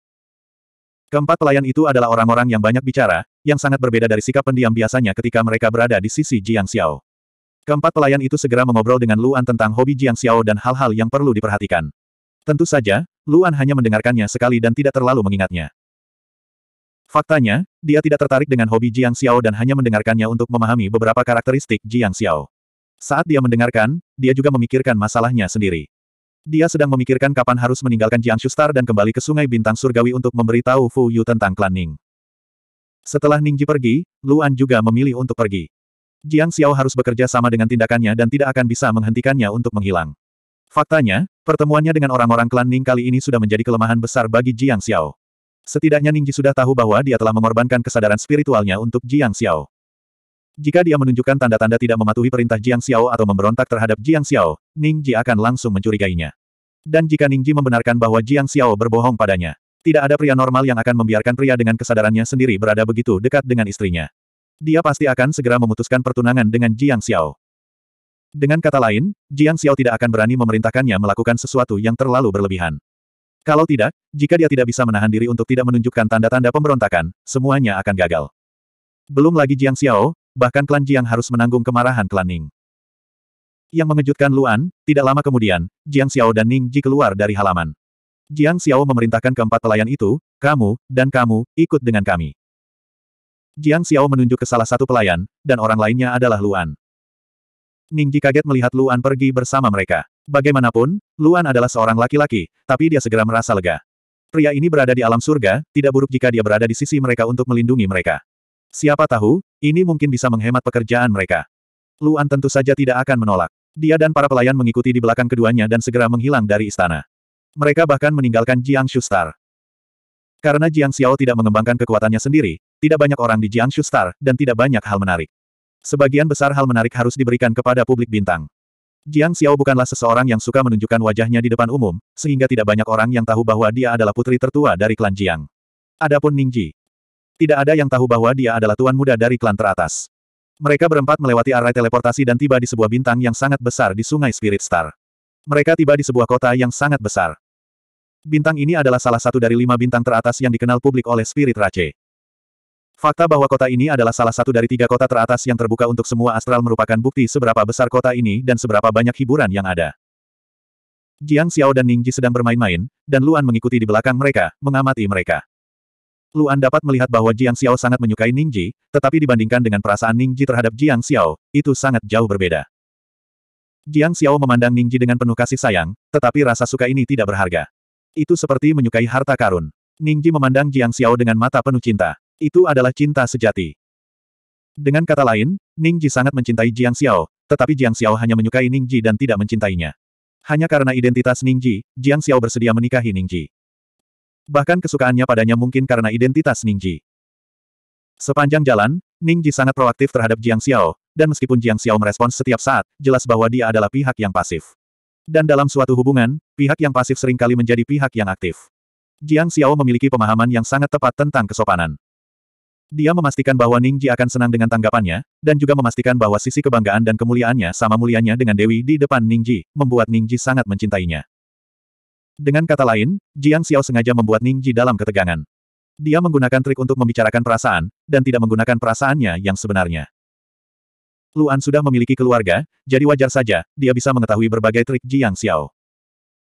Keempat pelayan itu adalah orang-orang yang banyak bicara, yang sangat berbeda dari sikap pendiam biasanya ketika mereka berada di sisi Jiang Xiao. Keempat pelayan itu segera mengobrol dengan Luan tentang hobi Jiang Xiao dan hal-hal yang perlu diperhatikan. Tentu saja, Luan hanya mendengarkannya sekali dan tidak terlalu mengingatnya. Faktanya, dia tidak tertarik dengan hobi Jiang Xiao dan hanya mendengarkannya untuk memahami beberapa karakteristik Jiang Xiao. Saat dia mendengarkan, dia juga memikirkan masalahnya sendiri. Dia sedang memikirkan kapan harus meninggalkan Jiang Star dan kembali ke Sungai Bintang Surgawi untuk memberitahu Fu Yu tentang klan Ning. Setelah Ningji pergi, Luan juga memilih untuk pergi. Jiang Xiao harus bekerja sama dengan tindakannya dan tidak akan bisa menghentikannya untuk menghilang. Faktanya, pertemuannya dengan orang-orang klan Ning kali ini sudah menjadi kelemahan besar bagi Jiang Xiao. Setidaknya Ningji sudah tahu bahwa dia telah mengorbankan kesadaran spiritualnya untuk Jiang Xiao. Jika dia menunjukkan tanda-tanda tidak mematuhi perintah Jiang Xiao atau memberontak terhadap Jiang Xiao, Ning Ji akan langsung mencurigainya. Dan jika Ning Ji membenarkan bahwa Jiang Xiao berbohong padanya, tidak ada pria normal yang akan membiarkan pria dengan kesadarannya sendiri berada begitu dekat dengan istrinya. Dia pasti akan segera memutuskan pertunangan dengan Jiang Xiao. Dengan kata lain, Jiang Xiao tidak akan berani memerintahkannya melakukan sesuatu yang terlalu berlebihan. Kalau tidak, jika dia tidak bisa menahan diri untuk tidak menunjukkan tanda-tanda pemberontakan, semuanya akan gagal. Belum lagi Jiang Xiao, bahkan klan Jiang harus menanggung kemarahan klan Ning. Yang mengejutkan Luan, tidak lama kemudian, Jiang Xiao dan Ning Ji keluar dari halaman. Jiang Xiao memerintahkan keempat pelayan itu, kamu, dan kamu, ikut dengan kami. Jiang Xiao menunjuk ke salah satu pelayan, dan orang lainnya adalah Luan. Ning Ji kaget melihat Luan pergi bersama mereka. Bagaimanapun, Luan adalah seorang laki-laki, tapi dia segera merasa lega. Pria ini berada di alam surga, tidak buruk jika dia berada di sisi mereka untuk melindungi mereka. Siapa tahu, ini mungkin bisa menghemat pekerjaan mereka. Luan tentu saja tidak akan menolak. Dia dan para pelayan mengikuti di belakang keduanya dan segera menghilang dari istana. Mereka bahkan meninggalkan Jiang Shu Star. Karena Jiang Xiao tidak mengembangkan kekuatannya sendiri, tidak banyak orang di Jiang Shu Star, dan tidak banyak hal menarik. Sebagian besar hal menarik harus diberikan kepada publik bintang. Jiang Xiao bukanlah seseorang yang suka menunjukkan wajahnya di depan umum, sehingga tidak banyak orang yang tahu bahwa dia adalah putri tertua dari klan Jiang. Adapun Ning Ji. Tidak ada yang tahu bahwa dia adalah tuan muda dari klan teratas. Mereka berempat melewati arai teleportasi dan tiba di sebuah bintang yang sangat besar di sungai Spirit Star. Mereka tiba di sebuah kota yang sangat besar. Bintang ini adalah salah satu dari lima bintang teratas yang dikenal publik oleh Spirit Rache. Fakta bahwa kota ini adalah salah satu dari tiga kota teratas yang terbuka untuk semua astral merupakan bukti seberapa besar kota ini dan seberapa banyak hiburan yang ada. Jiang Xiao dan Ningji sedang bermain-main, dan Luan mengikuti di belakang mereka, mengamati mereka. Luan dapat melihat bahwa Jiang Xiao sangat menyukai Ning Ji, tetapi dibandingkan dengan perasaan Ning Ji terhadap Jiang Xiao, itu sangat jauh berbeda. Jiang Xiao memandang Ning Ji dengan penuh kasih sayang, tetapi rasa suka ini tidak berharga. Itu seperti menyukai harta karun. Ning Ji memandang Jiang Xiao dengan mata penuh cinta. Itu adalah cinta sejati. Dengan kata lain, Ning Ji sangat mencintai Jiang Xiao, tetapi Jiang Xiao hanya menyukai Ning Ji dan tidak mencintainya. Hanya karena identitas Ning Ji, Jiang Xiao bersedia menikahi Ning Ji. Bahkan kesukaannya padanya mungkin karena identitas Ningji. Sepanjang jalan, Ningji sangat proaktif terhadap Jiang Xiao, dan meskipun Jiang Xiao merespons setiap saat, jelas bahwa dia adalah pihak yang pasif. Dan dalam suatu hubungan, pihak yang pasif seringkali menjadi pihak yang aktif. Jiang Xiao memiliki pemahaman yang sangat tepat tentang kesopanan. Dia memastikan bahwa Ningji akan senang dengan tanggapannya, dan juga memastikan bahwa sisi kebanggaan dan kemuliaannya sama mulianya dengan Dewi di depan Ningji, membuat Ningji sangat mencintainya. Dengan kata lain, Jiang Xiao sengaja membuat Ning Ji dalam ketegangan. Dia menggunakan trik untuk membicarakan perasaan, dan tidak menggunakan perasaannya yang sebenarnya. Luan sudah memiliki keluarga, jadi wajar saja, dia bisa mengetahui berbagai trik Jiang Xiao.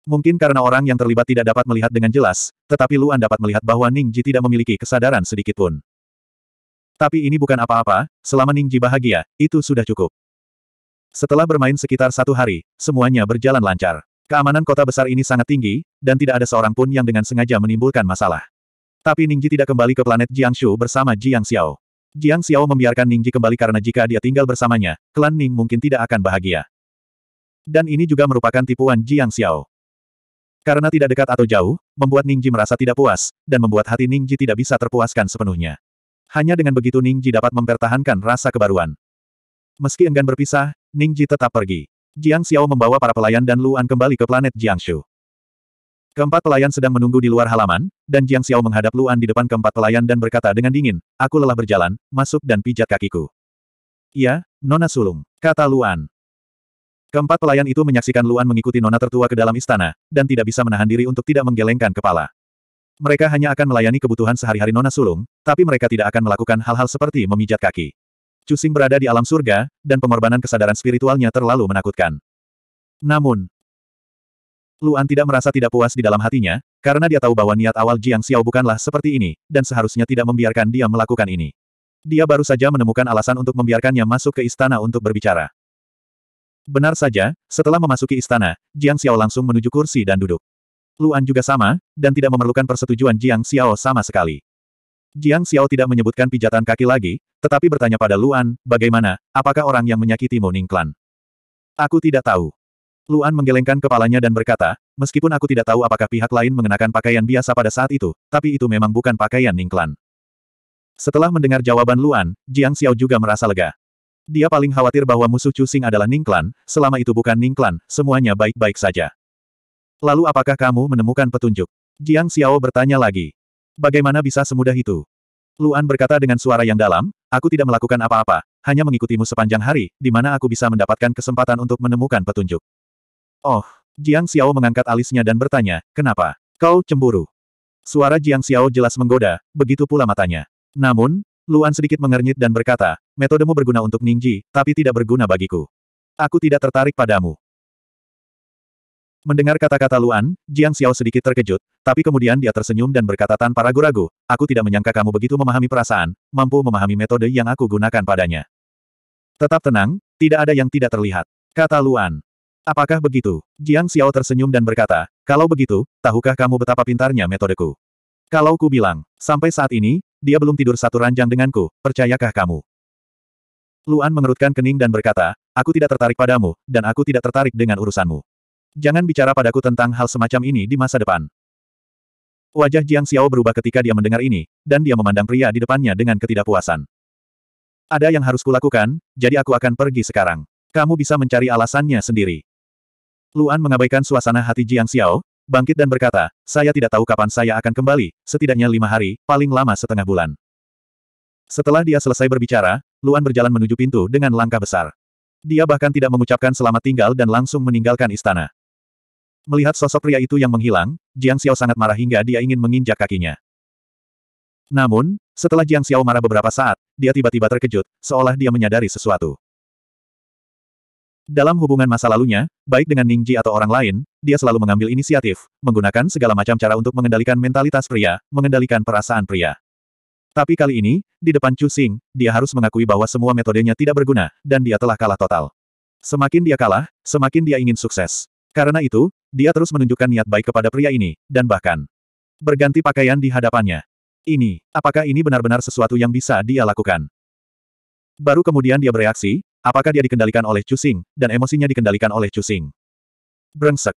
Mungkin karena orang yang terlibat tidak dapat melihat dengan jelas, tetapi Luan dapat melihat bahwa Ning Ji tidak memiliki kesadaran sedikit pun. Tapi ini bukan apa-apa, selama Ning Ji bahagia, itu sudah cukup. Setelah bermain sekitar satu hari, semuanya berjalan lancar. Keamanan kota besar ini sangat tinggi, dan tidak ada seorang pun yang dengan sengaja menimbulkan masalah. Tapi Ningji tidak kembali ke planet Jiangshu bersama Jiang Xiao. Jiang Xiao membiarkan Ningji kembali karena jika dia tinggal bersamanya, klan Ning mungkin tidak akan bahagia. Dan ini juga merupakan tipuan Jiang Xiao. Karena tidak dekat atau jauh, membuat Ningji merasa tidak puas, dan membuat hati Ningji tidak bisa terpuaskan sepenuhnya. Hanya dengan begitu Ningji dapat mempertahankan rasa kebaruan. Meski enggan berpisah, Ningji tetap pergi. Jiang Xiao membawa para pelayan dan Luan kembali ke planet Jiangshu. Keempat pelayan sedang menunggu di luar halaman, dan Jiang Xiao menghadap Luan di depan keempat pelayan dan berkata dengan dingin, aku lelah berjalan, masuk dan pijat kakiku. Iya, Nona Sulung, kata Luan. Keempat pelayan itu menyaksikan Luan mengikuti Nona tertua ke dalam istana, dan tidak bisa menahan diri untuk tidak menggelengkan kepala. Mereka hanya akan melayani kebutuhan sehari-hari Nona Sulung, tapi mereka tidak akan melakukan hal-hal seperti memijat kaki. Cusing berada di alam surga, dan pengorbanan kesadaran spiritualnya terlalu menakutkan. Namun, Luan tidak merasa tidak puas di dalam hatinya, karena dia tahu bahwa niat awal Jiang Xiao bukanlah seperti ini, dan seharusnya tidak membiarkan dia melakukan ini. Dia baru saja menemukan alasan untuk membiarkannya masuk ke istana untuk berbicara. Benar saja, setelah memasuki istana, Jiang Xiao langsung menuju kursi dan duduk. Luan juga sama, dan tidak memerlukan persetujuan Jiang Xiao sama sekali. Jiang Xiao tidak menyebutkan pijatan kaki lagi, tetapi bertanya pada Luan, bagaimana, apakah orang yang menyakiti Moning Clan? Aku tidak tahu. Luan menggelengkan kepalanya dan berkata, meskipun aku tidak tahu apakah pihak lain mengenakan pakaian biasa pada saat itu, tapi itu memang bukan pakaian Ning Clan. Setelah mendengar jawaban Luan, Jiang Xiao juga merasa lega. Dia paling khawatir bahwa musuh Chu adalah Ning Clan, selama itu bukan Ning Clan, semuanya baik-baik saja. Lalu apakah kamu menemukan petunjuk? Jiang Xiao bertanya lagi. Bagaimana bisa semudah itu? Luan berkata dengan suara yang dalam, aku tidak melakukan apa-apa, hanya mengikutimu sepanjang hari, di mana aku bisa mendapatkan kesempatan untuk menemukan petunjuk. Oh, Jiang Xiao mengangkat alisnya dan bertanya, kenapa? Kau cemburu. Suara Jiang Xiao jelas menggoda, begitu pula matanya. Namun, Luan sedikit mengernyit dan berkata, metodemu berguna untuk Ningji, tapi tidak berguna bagiku. Aku tidak tertarik padamu. Mendengar kata-kata Luan, Jiang Xiao sedikit terkejut, tapi kemudian dia tersenyum dan berkata tanpa ragu-ragu, aku tidak menyangka kamu begitu memahami perasaan, mampu memahami metode yang aku gunakan padanya. Tetap tenang, tidak ada yang tidak terlihat. Kata Luan. Apakah begitu? Jiang Xiao tersenyum dan berkata, kalau begitu, tahukah kamu betapa pintarnya metodeku? Kalau ku bilang, sampai saat ini, dia belum tidur satu ranjang denganku, percayakah kamu? Luan mengerutkan kening dan berkata, aku tidak tertarik padamu, dan aku tidak tertarik dengan urusanmu. Jangan bicara padaku tentang hal semacam ini di masa depan. Wajah Jiang Xiao berubah ketika dia mendengar ini, dan dia memandang pria di depannya dengan ketidakpuasan. Ada yang harus kulakukan, jadi aku akan pergi sekarang. Kamu bisa mencari alasannya sendiri. Luan mengabaikan suasana hati Jiang Xiao, bangkit dan berkata, saya tidak tahu kapan saya akan kembali, setidaknya lima hari, paling lama setengah bulan. Setelah dia selesai berbicara, Luan berjalan menuju pintu dengan langkah besar. Dia bahkan tidak mengucapkan selamat tinggal dan langsung meninggalkan istana. Melihat sosok pria itu yang menghilang, Jiang Xiao sangat marah hingga dia ingin menginjak kakinya. Namun, setelah Jiang Xiao marah beberapa saat, dia tiba-tiba terkejut, seolah dia menyadari sesuatu. Dalam hubungan masa lalunya, baik dengan Ning Ningji atau orang lain, dia selalu mengambil inisiatif, menggunakan segala macam cara untuk mengendalikan mentalitas pria, mengendalikan perasaan pria. Tapi kali ini, di depan Chu Xing, dia harus mengakui bahwa semua metodenya tidak berguna, dan dia telah kalah total. Semakin dia kalah, semakin dia ingin sukses. Karena itu, dia terus menunjukkan niat baik kepada pria ini, dan bahkan berganti pakaian di hadapannya. Ini, apakah ini benar-benar sesuatu yang bisa dia lakukan? Baru kemudian dia bereaksi, apakah dia dikendalikan oleh Cusing, dan emosinya dikendalikan oleh Cusing. Brengsek.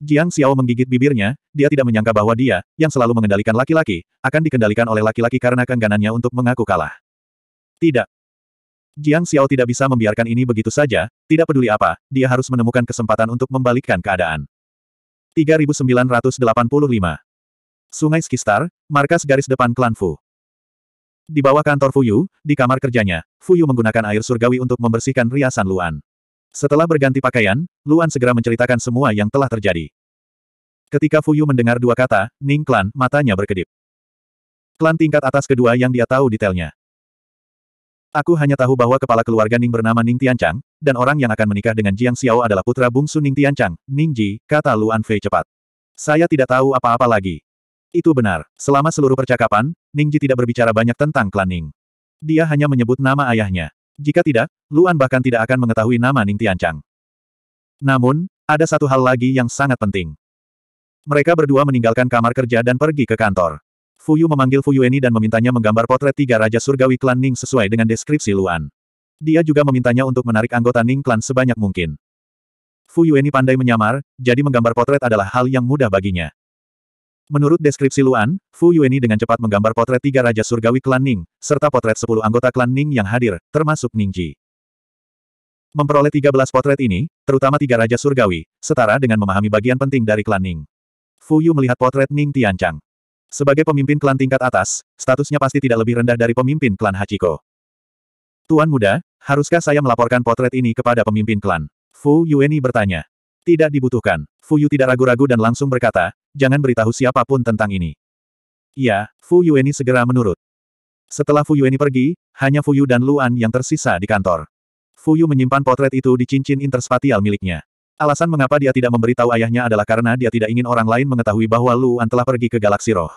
Jiang Xiao menggigit bibirnya, dia tidak menyangka bahwa dia, yang selalu mengendalikan laki-laki, akan dikendalikan oleh laki-laki karena keengganannya untuk mengaku kalah. Tidak, Jiang Xiao tidak bisa membiarkan ini begitu saja, tidak peduli apa, dia harus menemukan kesempatan untuk membalikkan keadaan. 3985 Sungai Skistar, markas garis depan klan Fu. Di bawah kantor Fuyu, di kamar kerjanya, Fuyu menggunakan air surgawi untuk membersihkan riasan Luan. Setelah berganti pakaian, Luan segera menceritakan semua yang telah terjadi. Ketika Fuyu mendengar dua kata, Ning Klan, matanya berkedip. Klan tingkat atas kedua yang dia tahu detailnya. Aku hanya tahu bahwa kepala keluarga Ning bernama Ning Tianchang, dan orang yang akan menikah dengan Jiang Xiao adalah putra bungsu Ning Tianchang, Ning Ji, kata Luan Fei cepat. Saya tidak tahu apa-apa lagi. Itu benar. Selama seluruh percakapan, Ning Ji tidak berbicara banyak tentang klan Ning. Dia hanya menyebut nama ayahnya. Jika tidak, Luan bahkan tidak akan mengetahui nama Ning Tianchang. Namun, ada satu hal lagi yang sangat penting. Mereka berdua meninggalkan kamar kerja dan pergi ke kantor. Fuyu memanggil Fuyueni dan memintanya menggambar potret tiga Raja Surgawi klan Ning sesuai dengan deskripsi Luan. Dia juga memintanya untuk menarik anggota Ning klan sebanyak mungkin. Fuyueni pandai menyamar, jadi menggambar potret adalah hal yang mudah baginya. Menurut deskripsi Luan, Fuyueni dengan cepat menggambar potret tiga Raja Surgawi klan Ning, serta potret sepuluh anggota klan Ning yang hadir, termasuk Ning Ji. Memperoleh tiga belas potret ini, terutama tiga Raja Surgawi, setara dengan memahami bagian penting dari klan Ning. Fuyu melihat potret Ning Tianchang. Sebagai pemimpin klan tingkat atas, statusnya pasti tidak lebih rendah dari pemimpin klan Hachiko. Tuan muda, haruskah saya melaporkan potret ini kepada pemimpin klan? Fu Yueni bertanya. Tidak dibutuhkan. Fu Yu tidak ragu-ragu dan langsung berkata, jangan beritahu siapapun tentang ini. Ya, Fu Yueni segera menurut. Setelah Fu Yueni pergi, hanya Fu Yu dan Luan yang tersisa di kantor. Fu Yu menyimpan potret itu di cincin interspatial miliknya. Alasan mengapa dia tidak memberitahu ayahnya adalah karena dia tidak ingin orang lain mengetahui bahwa Luan telah pergi ke galaksi roh.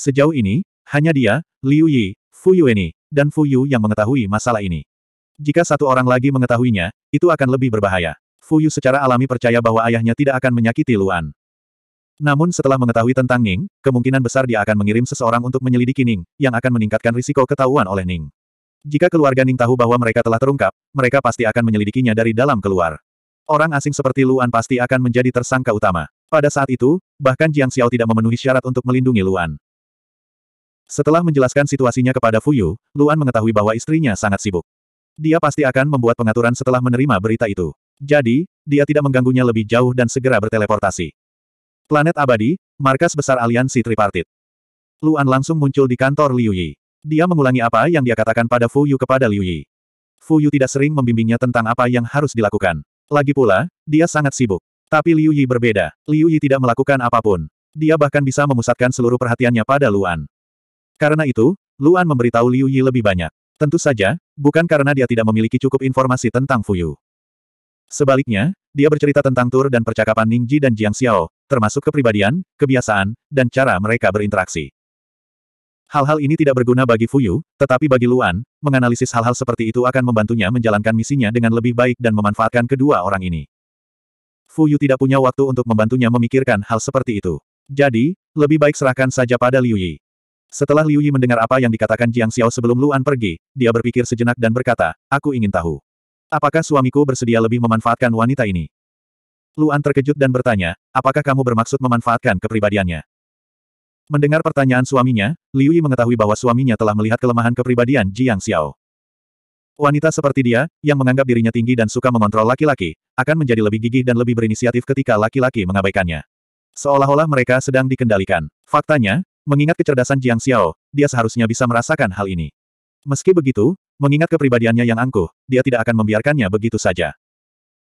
Sejauh ini, hanya dia, Liu Yi, Fu Yueni, dan Fu Yu yang mengetahui masalah ini. Jika satu orang lagi mengetahuinya, itu akan lebih berbahaya. Fu Yu secara alami percaya bahwa ayahnya tidak akan menyakiti Luan. Namun setelah mengetahui tentang Ning, kemungkinan besar dia akan mengirim seseorang untuk menyelidiki Ning, yang akan meningkatkan risiko ketahuan oleh Ning. Jika keluarga Ning tahu bahwa mereka telah terungkap, mereka pasti akan menyelidikinya dari dalam keluar. Orang asing seperti Luan pasti akan menjadi tersangka utama. Pada saat itu, bahkan Jiang Xiao tidak memenuhi syarat untuk melindungi Luan. Setelah menjelaskan situasinya kepada Fu Yu, Luan mengetahui bahwa istrinya sangat sibuk. Dia pasti akan membuat pengaturan setelah menerima berita itu. Jadi, dia tidak mengganggunya lebih jauh dan segera berteleportasi. Planet Abadi, markas besar aliansi tripartit. Luan langsung muncul di kantor Liu Yi. Dia mengulangi apa yang dia katakan pada Fu Yu kepada Liu Yi. Fu Yu tidak sering membimbingnya tentang apa yang harus dilakukan. Lagi pula, dia sangat sibuk. Tapi Liu Yi berbeda. Liu Yi tidak melakukan apapun. Dia bahkan bisa memusatkan seluruh perhatiannya pada Luan. Karena itu, Luan memberitahu Liu Yi lebih banyak. Tentu saja, bukan karena dia tidak memiliki cukup informasi tentang Fuyu. Sebaliknya, dia bercerita tentang Tur dan percakapan Ningji dan Jiang Xiao, termasuk kepribadian, kebiasaan, dan cara mereka berinteraksi. Hal-hal ini tidak berguna bagi Fuyu, tetapi bagi Luan, menganalisis hal-hal seperti itu akan membantunya menjalankan misinya dengan lebih baik dan memanfaatkan kedua orang ini. Fuyu tidak punya waktu untuk membantunya memikirkan hal seperti itu. Jadi, lebih baik serahkan saja pada Liu Yi. Setelah Liu Yi mendengar apa yang dikatakan Jiang Xiao sebelum Luan pergi, dia berpikir sejenak dan berkata, aku ingin tahu. Apakah suamiku bersedia lebih memanfaatkan wanita ini? Luan terkejut dan bertanya, apakah kamu bermaksud memanfaatkan kepribadiannya? Mendengar pertanyaan suaminya, Liu Yi mengetahui bahwa suaminya telah melihat kelemahan kepribadian Jiang Xiao. Wanita seperti dia, yang menganggap dirinya tinggi dan suka mengontrol laki-laki, akan menjadi lebih gigih dan lebih berinisiatif ketika laki-laki mengabaikannya. Seolah-olah mereka sedang dikendalikan. Faktanya, mengingat kecerdasan Jiang Xiao, dia seharusnya bisa merasakan hal ini. Meski begitu, mengingat kepribadiannya yang angkuh, dia tidak akan membiarkannya begitu saja.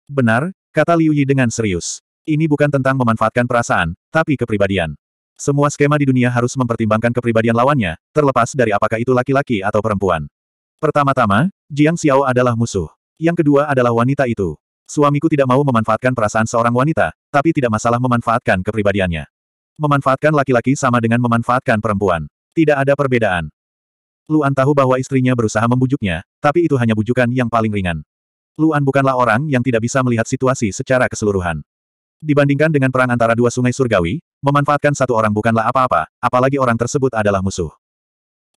Benar, kata Liu Yi dengan serius. Ini bukan tentang memanfaatkan perasaan, tapi kepribadian. Semua skema di dunia harus mempertimbangkan kepribadian lawannya, terlepas dari apakah itu laki-laki atau perempuan. Pertama-tama, Jiang Xiao adalah musuh. Yang kedua adalah wanita itu. Suamiku tidak mau memanfaatkan perasaan seorang wanita, tapi tidak masalah memanfaatkan kepribadiannya. Memanfaatkan laki-laki sama dengan memanfaatkan perempuan. Tidak ada perbedaan. Luan tahu bahwa istrinya berusaha membujuknya, tapi itu hanya bujukan yang paling ringan. Luan bukanlah orang yang tidak bisa melihat situasi secara keseluruhan. Dibandingkan dengan perang antara dua sungai surgawi, memanfaatkan satu orang bukanlah apa-apa, apalagi orang tersebut adalah musuh.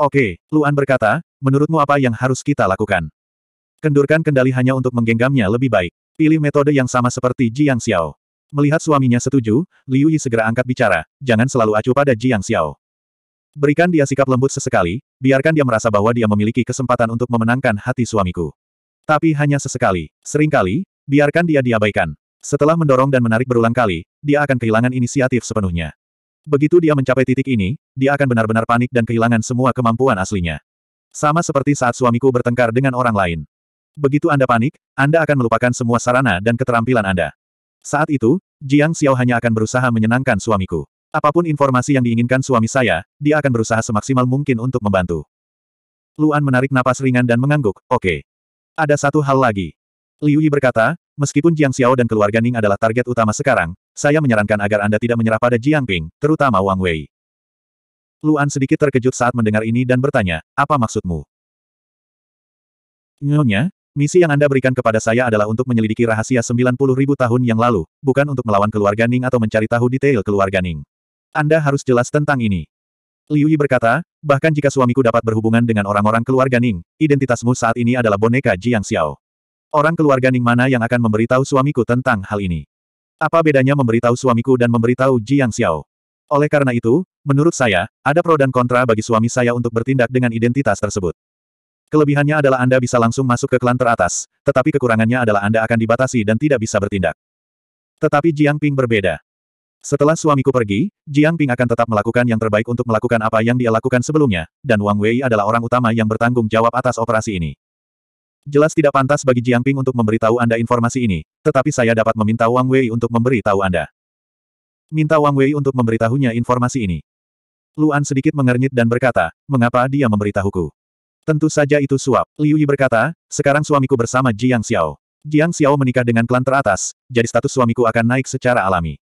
Oke, Luan berkata, menurutmu apa yang harus kita lakukan? Kendurkan kendali hanya untuk menggenggamnya lebih baik. Pilih metode yang sama seperti Jiang Xiao. Melihat suaminya setuju, Liu Yi segera angkat bicara, jangan selalu acuh pada Jiang Xiao. Berikan dia sikap lembut sesekali, biarkan dia merasa bahwa dia memiliki kesempatan untuk memenangkan hati suamiku. Tapi hanya sesekali, seringkali, biarkan dia diabaikan. Setelah mendorong dan menarik berulang kali, dia akan kehilangan inisiatif sepenuhnya. Begitu dia mencapai titik ini, dia akan benar-benar panik dan kehilangan semua kemampuan aslinya. Sama seperti saat suamiku bertengkar dengan orang lain. Begitu Anda panik, Anda akan melupakan semua sarana dan keterampilan Anda. Saat itu, Jiang Xiao hanya akan berusaha menyenangkan suamiku. Apapun informasi yang diinginkan suami saya, dia akan berusaha semaksimal mungkin untuk membantu. Luan menarik napas ringan dan mengangguk, oke. Okay. Ada satu hal lagi. Liu Yi berkata, Meskipun Jiang Xiao dan keluarga Ning adalah target utama sekarang, saya menyarankan agar Anda tidak menyerah pada Jiang Ping, terutama Wang Wei. Luan sedikit terkejut saat mendengar ini dan bertanya, apa maksudmu? Nyonya, misi yang Anda berikan kepada saya adalah untuk menyelidiki rahasia 90 ribu tahun yang lalu, bukan untuk melawan keluarga Ning atau mencari tahu detail keluarga Ning. Anda harus jelas tentang ini. Liu Yi berkata, bahkan jika suamiku dapat berhubungan dengan orang-orang keluarga Ning, identitasmu saat ini adalah boneka Jiang Xiao. Orang keluarga Ning mana yang akan memberitahu suamiku tentang hal ini? Apa bedanya memberitahu suamiku dan memberitahu Jiang Xiao? Oleh karena itu, menurut saya, ada pro dan kontra bagi suami saya untuk bertindak dengan identitas tersebut. Kelebihannya adalah Anda bisa langsung masuk ke klan teratas, tetapi kekurangannya adalah Anda akan dibatasi dan tidak bisa bertindak. Tetapi Jiang Ping berbeda. Setelah suamiku pergi, Jiang Ping akan tetap melakukan yang terbaik untuk melakukan apa yang dia lakukan sebelumnya, dan Wang Wei adalah orang utama yang bertanggung jawab atas operasi ini. Jelas tidak pantas bagi Jiang Ping untuk memberitahu Anda informasi ini, tetapi saya dapat meminta Wang Wei untuk memberitahu Anda. Minta Wang Wei untuk memberitahunya informasi ini. Luan sedikit mengernyit dan berkata, mengapa dia memberitahuku? Tentu saja itu suap. Liu Yi berkata, sekarang suamiku bersama Jiang Xiao. Jiang Xiao menikah dengan klan teratas, jadi status suamiku akan naik secara alami.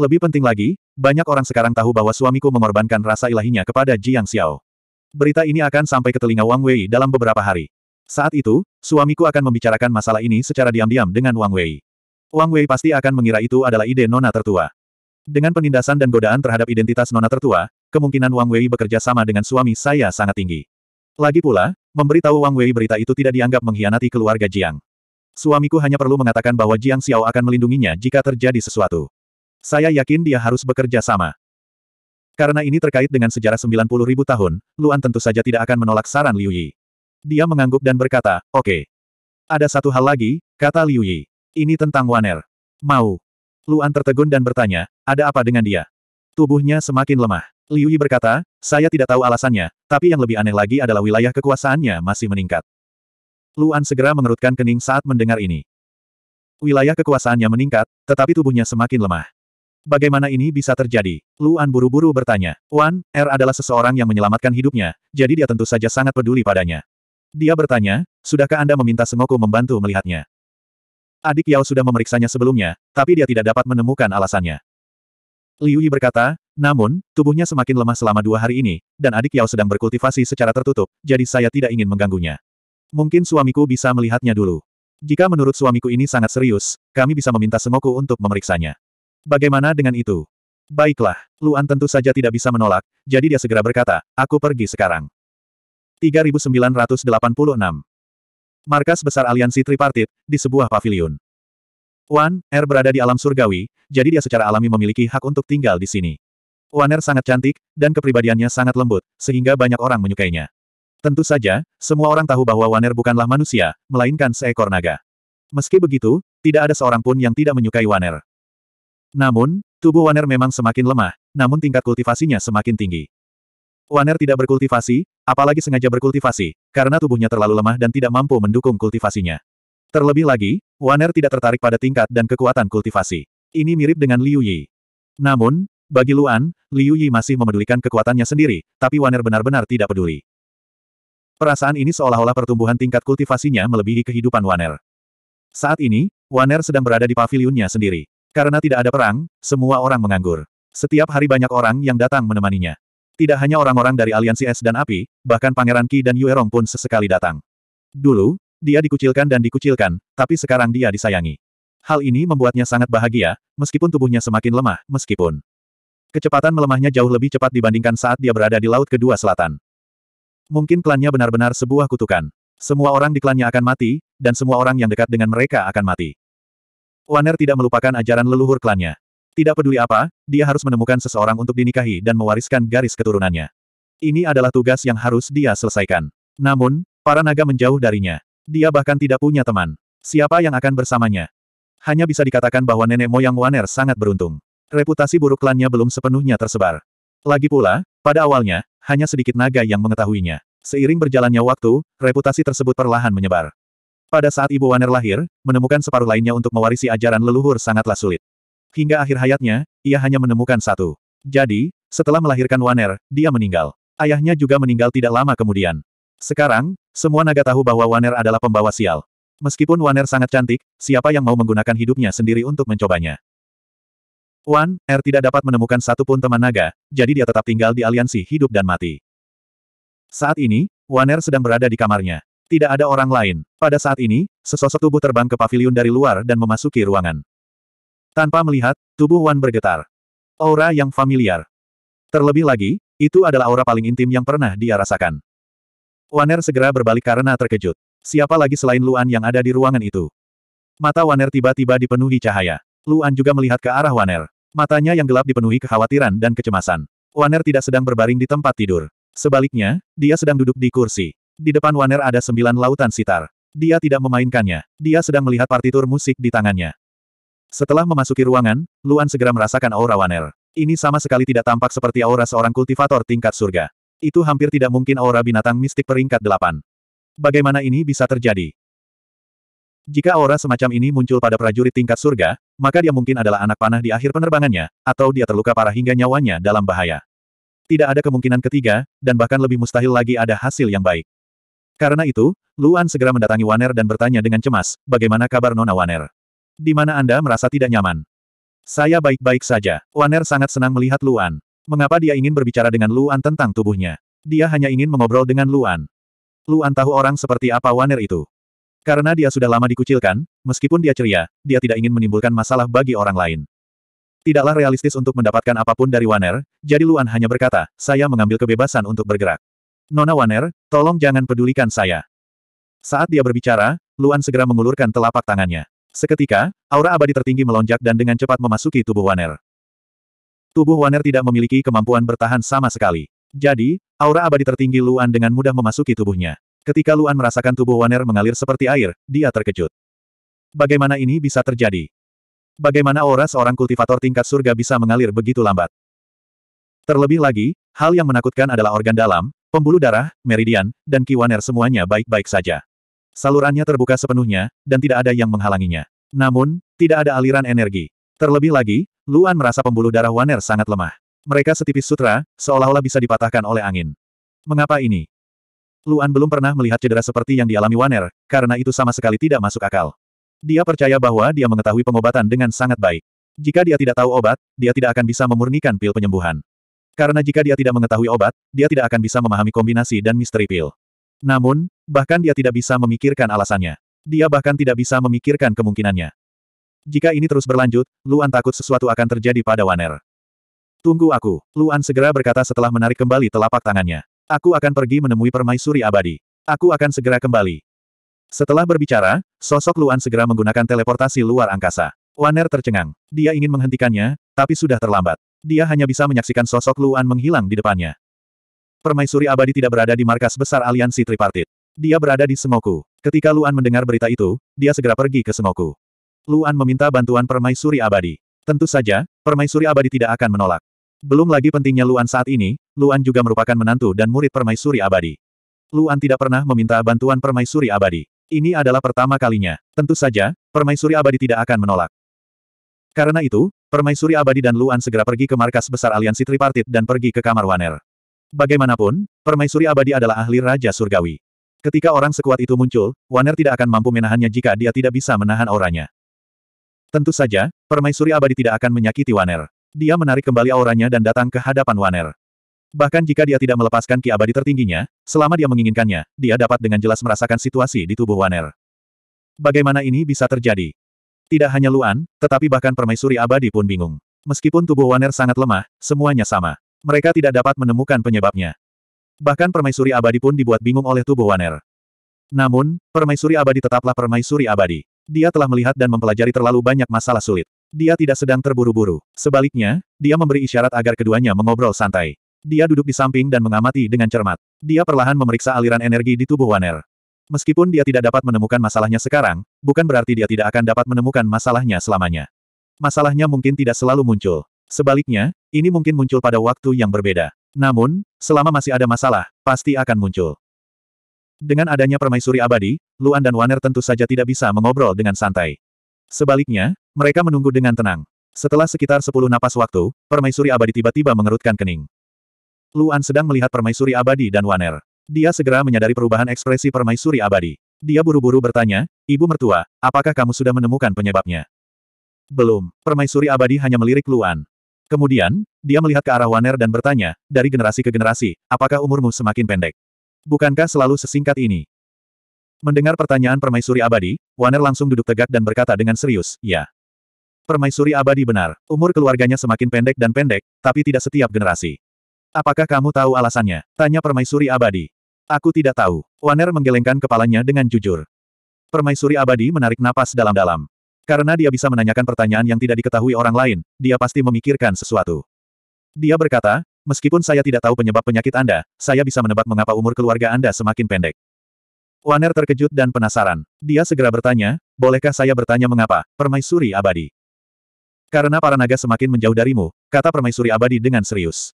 Lebih penting lagi, banyak orang sekarang tahu bahwa suamiku mengorbankan rasa ilahinya kepada Jiang Xiao. Berita ini akan sampai ke telinga Wang Wei dalam beberapa hari. Saat itu, suamiku akan membicarakan masalah ini secara diam-diam dengan Wang Wei. Wang Wei pasti akan mengira itu adalah ide nona tertua. Dengan penindasan dan godaan terhadap identitas nona tertua, kemungkinan Wang Wei bekerja sama dengan suami saya sangat tinggi. Lagi pula, memberitahu Wang Wei berita itu tidak dianggap mengkhianati keluarga Jiang. Suamiku hanya perlu mengatakan bahwa Jiang Xiao akan melindunginya jika terjadi sesuatu. Saya yakin dia harus bekerja sama. Karena ini terkait dengan sejarah 90 tahun, Luan tentu saja tidak akan menolak saran Liu Yi. Dia mengangguk dan berkata, oke. Okay. Ada satu hal lagi, kata Liu Yi. Ini tentang Waner. Mau. Luan tertegun dan bertanya, ada apa dengan dia? Tubuhnya semakin lemah. Liu Yi berkata, saya tidak tahu alasannya, tapi yang lebih aneh lagi adalah wilayah kekuasaannya masih meningkat. Luan segera mengerutkan kening saat mendengar ini. Wilayah kekuasaannya meningkat, tetapi tubuhnya semakin lemah. Bagaimana ini bisa terjadi? Luan buru-buru bertanya. Wan, R er adalah seseorang yang menyelamatkan hidupnya, jadi dia tentu saja sangat peduli padanya. Dia bertanya, sudahkah Anda meminta Sengoku membantu melihatnya? Adik Yao sudah memeriksanya sebelumnya, tapi dia tidak dapat menemukan alasannya. Liu Yi berkata, namun, tubuhnya semakin lemah selama dua hari ini, dan adik Yao sedang berkultivasi secara tertutup, jadi saya tidak ingin mengganggunya. Mungkin suamiku bisa melihatnya dulu. Jika menurut suamiku ini sangat serius, kami bisa meminta Sengoku untuk memeriksanya. Bagaimana dengan itu? Baiklah, Luan tentu saja tidak bisa menolak, jadi dia segera berkata, aku pergi sekarang. 3986. Markas besar aliansi tripartit, di sebuah pavilion. Wan Er berada di alam surgawi, jadi dia secara alami memiliki hak untuk tinggal di sini. Wan Er sangat cantik, dan kepribadiannya sangat lembut, sehingga banyak orang menyukainya. Tentu saja, semua orang tahu bahwa Wan Er bukanlah manusia, melainkan seekor naga. Meski begitu, tidak ada seorang pun yang tidak menyukai Wan Er. Namun, tubuh Wan Er memang semakin lemah, namun tingkat kultivasinya semakin tinggi. Waner tidak berkultivasi, apalagi sengaja berkultivasi, karena tubuhnya terlalu lemah dan tidak mampu mendukung kultivasinya. Terlebih lagi, Waner tidak tertarik pada tingkat dan kekuatan kultivasi. Ini mirip dengan Liu Yi. Namun, bagi Luan, Liu Yi masih memedulikan kekuatannya sendiri, tapi Waner benar-benar tidak peduli. Perasaan ini seolah-olah pertumbuhan tingkat kultivasinya melebihi kehidupan Waner. Saat ini, Waner sedang berada di pavilionnya sendiri. Karena tidak ada perang, semua orang menganggur. Setiap hari banyak orang yang datang menemaninya. Tidak hanya orang-orang dari aliansi es dan api, bahkan Pangeran Ki dan Yuerong pun sesekali datang. Dulu, dia dikucilkan dan dikucilkan, tapi sekarang dia disayangi. Hal ini membuatnya sangat bahagia, meskipun tubuhnya semakin lemah, meskipun kecepatan melemahnya jauh lebih cepat dibandingkan saat dia berada di Laut Kedua Selatan. Mungkin klannya benar-benar sebuah kutukan. Semua orang di klannya akan mati, dan semua orang yang dekat dengan mereka akan mati. Waner tidak melupakan ajaran leluhur klannya. Tidak peduli apa, dia harus menemukan seseorang untuk dinikahi dan mewariskan garis keturunannya. Ini adalah tugas yang harus dia selesaikan. Namun, para naga menjauh darinya. Dia bahkan tidak punya teman. Siapa yang akan bersamanya? Hanya bisa dikatakan bahwa nenek moyang Waner sangat beruntung. Reputasi buruk klannya belum sepenuhnya tersebar. Lagi pula, pada awalnya, hanya sedikit naga yang mengetahuinya. Seiring berjalannya waktu, reputasi tersebut perlahan menyebar. Pada saat ibu Waner lahir, menemukan separuh lainnya untuk mewarisi ajaran leluhur sangatlah sulit. Hingga akhir hayatnya, ia hanya menemukan satu. Jadi, setelah melahirkan Waner, dia meninggal. Ayahnya juga meninggal tidak lama kemudian. Sekarang, semua naga tahu bahwa Waner adalah pembawa sial. Meskipun Waner sangat cantik, siapa yang mau menggunakan hidupnya sendiri untuk mencobanya? Wan Er tidak dapat menemukan satu pun teman naga, jadi dia tetap tinggal di aliansi hidup dan mati. Saat ini, Waner sedang berada di kamarnya. Tidak ada orang lain. Pada saat ini, sesosok tubuh terbang ke pavilion dari luar dan memasuki ruangan. Tanpa melihat, tubuh Wan bergetar. Aura yang familiar. Terlebih lagi, itu adalah aura paling intim yang pernah dia rasakan. Waner segera berbalik karena terkejut. Siapa lagi selain Luan yang ada di ruangan itu? Mata Waner tiba-tiba dipenuhi cahaya. Luan juga melihat ke arah Waner. Matanya yang gelap dipenuhi kekhawatiran dan kecemasan. Waner tidak sedang berbaring di tempat tidur. Sebaliknya, dia sedang duduk di kursi. Di depan Waner ada sembilan lautan sitar. Dia tidak memainkannya. Dia sedang melihat partitur musik di tangannya. Setelah memasuki ruangan, Luan segera merasakan aura Waner. Ini sama sekali tidak tampak seperti aura seorang kultivator tingkat surga. Itu hampir tidak mungkin aura binatang mistik peringkat delapan. Bagaimana ini bisa terjadi? Jika aura semacam ini muncul pada prajurit tingkat surga, maka dia mungkin adalah anak panah di akhir penerbangannya, atau dia terluka parah hingga nyawanya dalam bahaya. Tidak ada kemungkinan ketiga, dan bahkan lebih mustahil lagi ada hasil yang baik. Karena itu, Luan segera mendatangi Waner dan bertanya dengan cemas, bagaimana kabar Nona Waner? Di mana Anda merasa tidak nyaman? Saya baik-baik saja. Waner sangat senang melihat Luan. Mengapa dia ingin berbicara dengan Luan tentang tubuhnya? Dia hanya ingin mengobrol dengan Luan. Luan tahu orang seperti apa Waner itu. Karena dia sudah lama dikucilkan, meskipun dia ceria, dia tidak ingin menimbulkan masalah bagi orang lain. Tidaklah realistis untuk mendapatkan apapun dari Waner, jadi Luan hanya berkata, saya mengambil kebebasan untuk bergerak. Nona Waner, tolong jangan pedulikan saya. Saat dia berbicara, Luan segera mengulurkan telapak tangannya. Seketika, aura abadi tertinggi melonjak dan dengan cepat memasuki tubuh Waner. Tubuh Waner tidak memiliki kemampuan bertahan sama sekali. Jadi, aura abadi tertinggi Luan dengan mudah memasuki tubuhnya. Ketika Luan merasakan tubuh Waner mengalir seperti air, dia terkejut. Bagaimana ini bisa terjadi? Bagaimana aura seorang kultivator tingkat surga bisa mengalir begitu lambat? Terlebih lagi, hal yang menakutkan adalah organ dalam, pembuluh darah, meridian, dan kiwaner semuanya baik-baik saja. Salurannya terbuka sepenuhnya, dan tidak ada yang menghalanginya. Namun, tidak ada aliran energi. Terlebih lagi, Luan merasa pembuluh darah Waner sangat lemah. Mereka setipis sutra, seolah-olah bisa dipatahkan oleh angin. Mengapa ini? Luan belum pernah melihat cedera seperti yang dialami Waner, karena itu sama sekali tidak masuk akal. Dia percaya bahwa dia mengetahui pengobatan dengan sangat baik. Jika dia tidak tahu obat, dia tidak akan bisa memurnikan pil penyembuhan. Karena jika dia tidak mengetahui obat, dia tidak akan bisa memahami kombinasi dan misteri pil. Namun, bahkan dia tidak bisa memikirkan alasannya. Dia bahkan tidak bisa memikirkan kemungkinannya. Jika ini terus berlanjut, Luan takut sesuatu akan terjadi pada Waner. Tunggu aku, Luan segera berkata setelah menarik kembali telapak tangannya. Aku akan pergi menemui permaisuri abadi. Aku akan segera kembali. Setelah berbicara, sosok Luan segera menggunakan teleportasi luar angkasa. Waner tercengang. Dia ingin menghentikannya, tapi sudah terlambat. Dia hanya bisa menyaksikan sosok Luan menghilang di depannya. Permaisuri abadi tidak berada di markas besar aliansi tripartit. Dia berada di Semoku. Ketika Luan mendengar berita itu, dia segera pergi ke Semoku. Luan meminta bantuan permaisuri abadi. Tentu saja, permaisuri abadi tidak akan menolak. Belum lagi pentingnya Luan saat ini, Luan juga merupakan menantu dan murid permaisuri abadi. Luan tidak pernah meminta bantuan permaisuri abadi. Ini adalah pertama kalinya. Tentu saja, permaisuri abadi tidak akan menolak. Karena itu, permaisuri abadi dan Luan segera pergi ke markas besar aliansi tripartit dan pergi ke kamar Waner. Bagaimanapun, permaisuri abadi adalah ahli Raja Surgawi. Ketika orang sekuat itu muncul, Waner tidak akan mampu menahannya jika dia tidak bisa menahan auranya. Tentu saja, permaisuri abadi tidak akan menyakiti Waner. Dia menarik kembali auranya dan datang ke hadapan Waner. Bahkan jika dia tidak melepaskan ki abadi tertingginya, selama dia menginginkannya, dia dapat dengan jelas merasakan situasi di tubuh Waner. Bagaimana ini bisa terjadi? Tidak hanya Luan, tetapi bahkan permaisuri abadi pun bingung. Meskipun tubuh Waner sangat lemah, semuanya sama. Mereka tidak dapat menemukan penyebabnya. Bahkan permaisuri abadi pun dibuat bingung oleh tubuh Waner. Namun, permaisuri abadi tetaplah permaisuri abadi. Dia telah melihat dan mempelajari terlalu banyak masalah sulit. Dia tidak sedang terburu-buru. Sebaliknya, dia memberi isyarat agar keduanya mengobrol santai. Dia duduk di samping dan mengamati dengan cermat. Dia perlahan memeriksa aliran energi di tubuh Waner. Meskipun dia tidak dapat menemukan masalahnya sekarang, bukan berarti dia tidak akan dapat menemukan masalahnya selamanya. Masalahnya mungkin tidak selalu muncul. Sebaliknya, ini mungkin muncul pada waktu yang berbeda. Namun, selama masih ada masalah, pasti akan muncul. Dengan adanya permaisuri abadi, Luan dan Waner tentu saja tidak bisa mengobrol dengan santai. Sebaliknya, mereka menunggu dengan tenang. Setelah sekitar 10 napas waktu, permaisuri abadi tiba-tiba mengerutkan kening. Luan sedang melihat permaisuri abadi dan Waner. Dia segera menyadari perubahan ekspresi permaisuri abadi. Dia buru-buru bertanya, Ibu Mertua, apakah kamu sudah menemukan penyebabnya? Belum, permaisuri abadi hanya melirik Luan. Kemudian, dia melihat ke arah Waner dan bertanya, dari generasi ke generasi, apakah umurmu semakin pendek? Bukankah selalu sesingkat ini? Mendengar pertanyaan permaisuri abadi, Waner langsung duduk tegak dan berkata dengan serius, ya. Permaisuri abadi benar, umur keluarganya semakin pendek dan pendek, tapi tidak setiap generasi. Apakah kamu tahu alasannya? Tanya permaisuri abadi. Aku tidak tahu. Waner menggelengkan kepalanya dengan jujur. Permaisuri abadi menarik napas dalam-dalam. Karena dia bisa menanyakan pertanyaan yang tidak diketahui orang lain, dia pasti memikirkan sesuatu. Dia berkata, meskipun saya tidak tahu penyebab penyakit Anda, saya bisa menebak mengapa umur keluarga Anda semakin pendek. Waner terkejut dan penasaran. Dia segera bertanya, bolehkah saya bertanya mengapa, permaisuri abadi? Karena para naga semakin menjauh darimu, kata permaisuri abadi dengan serius.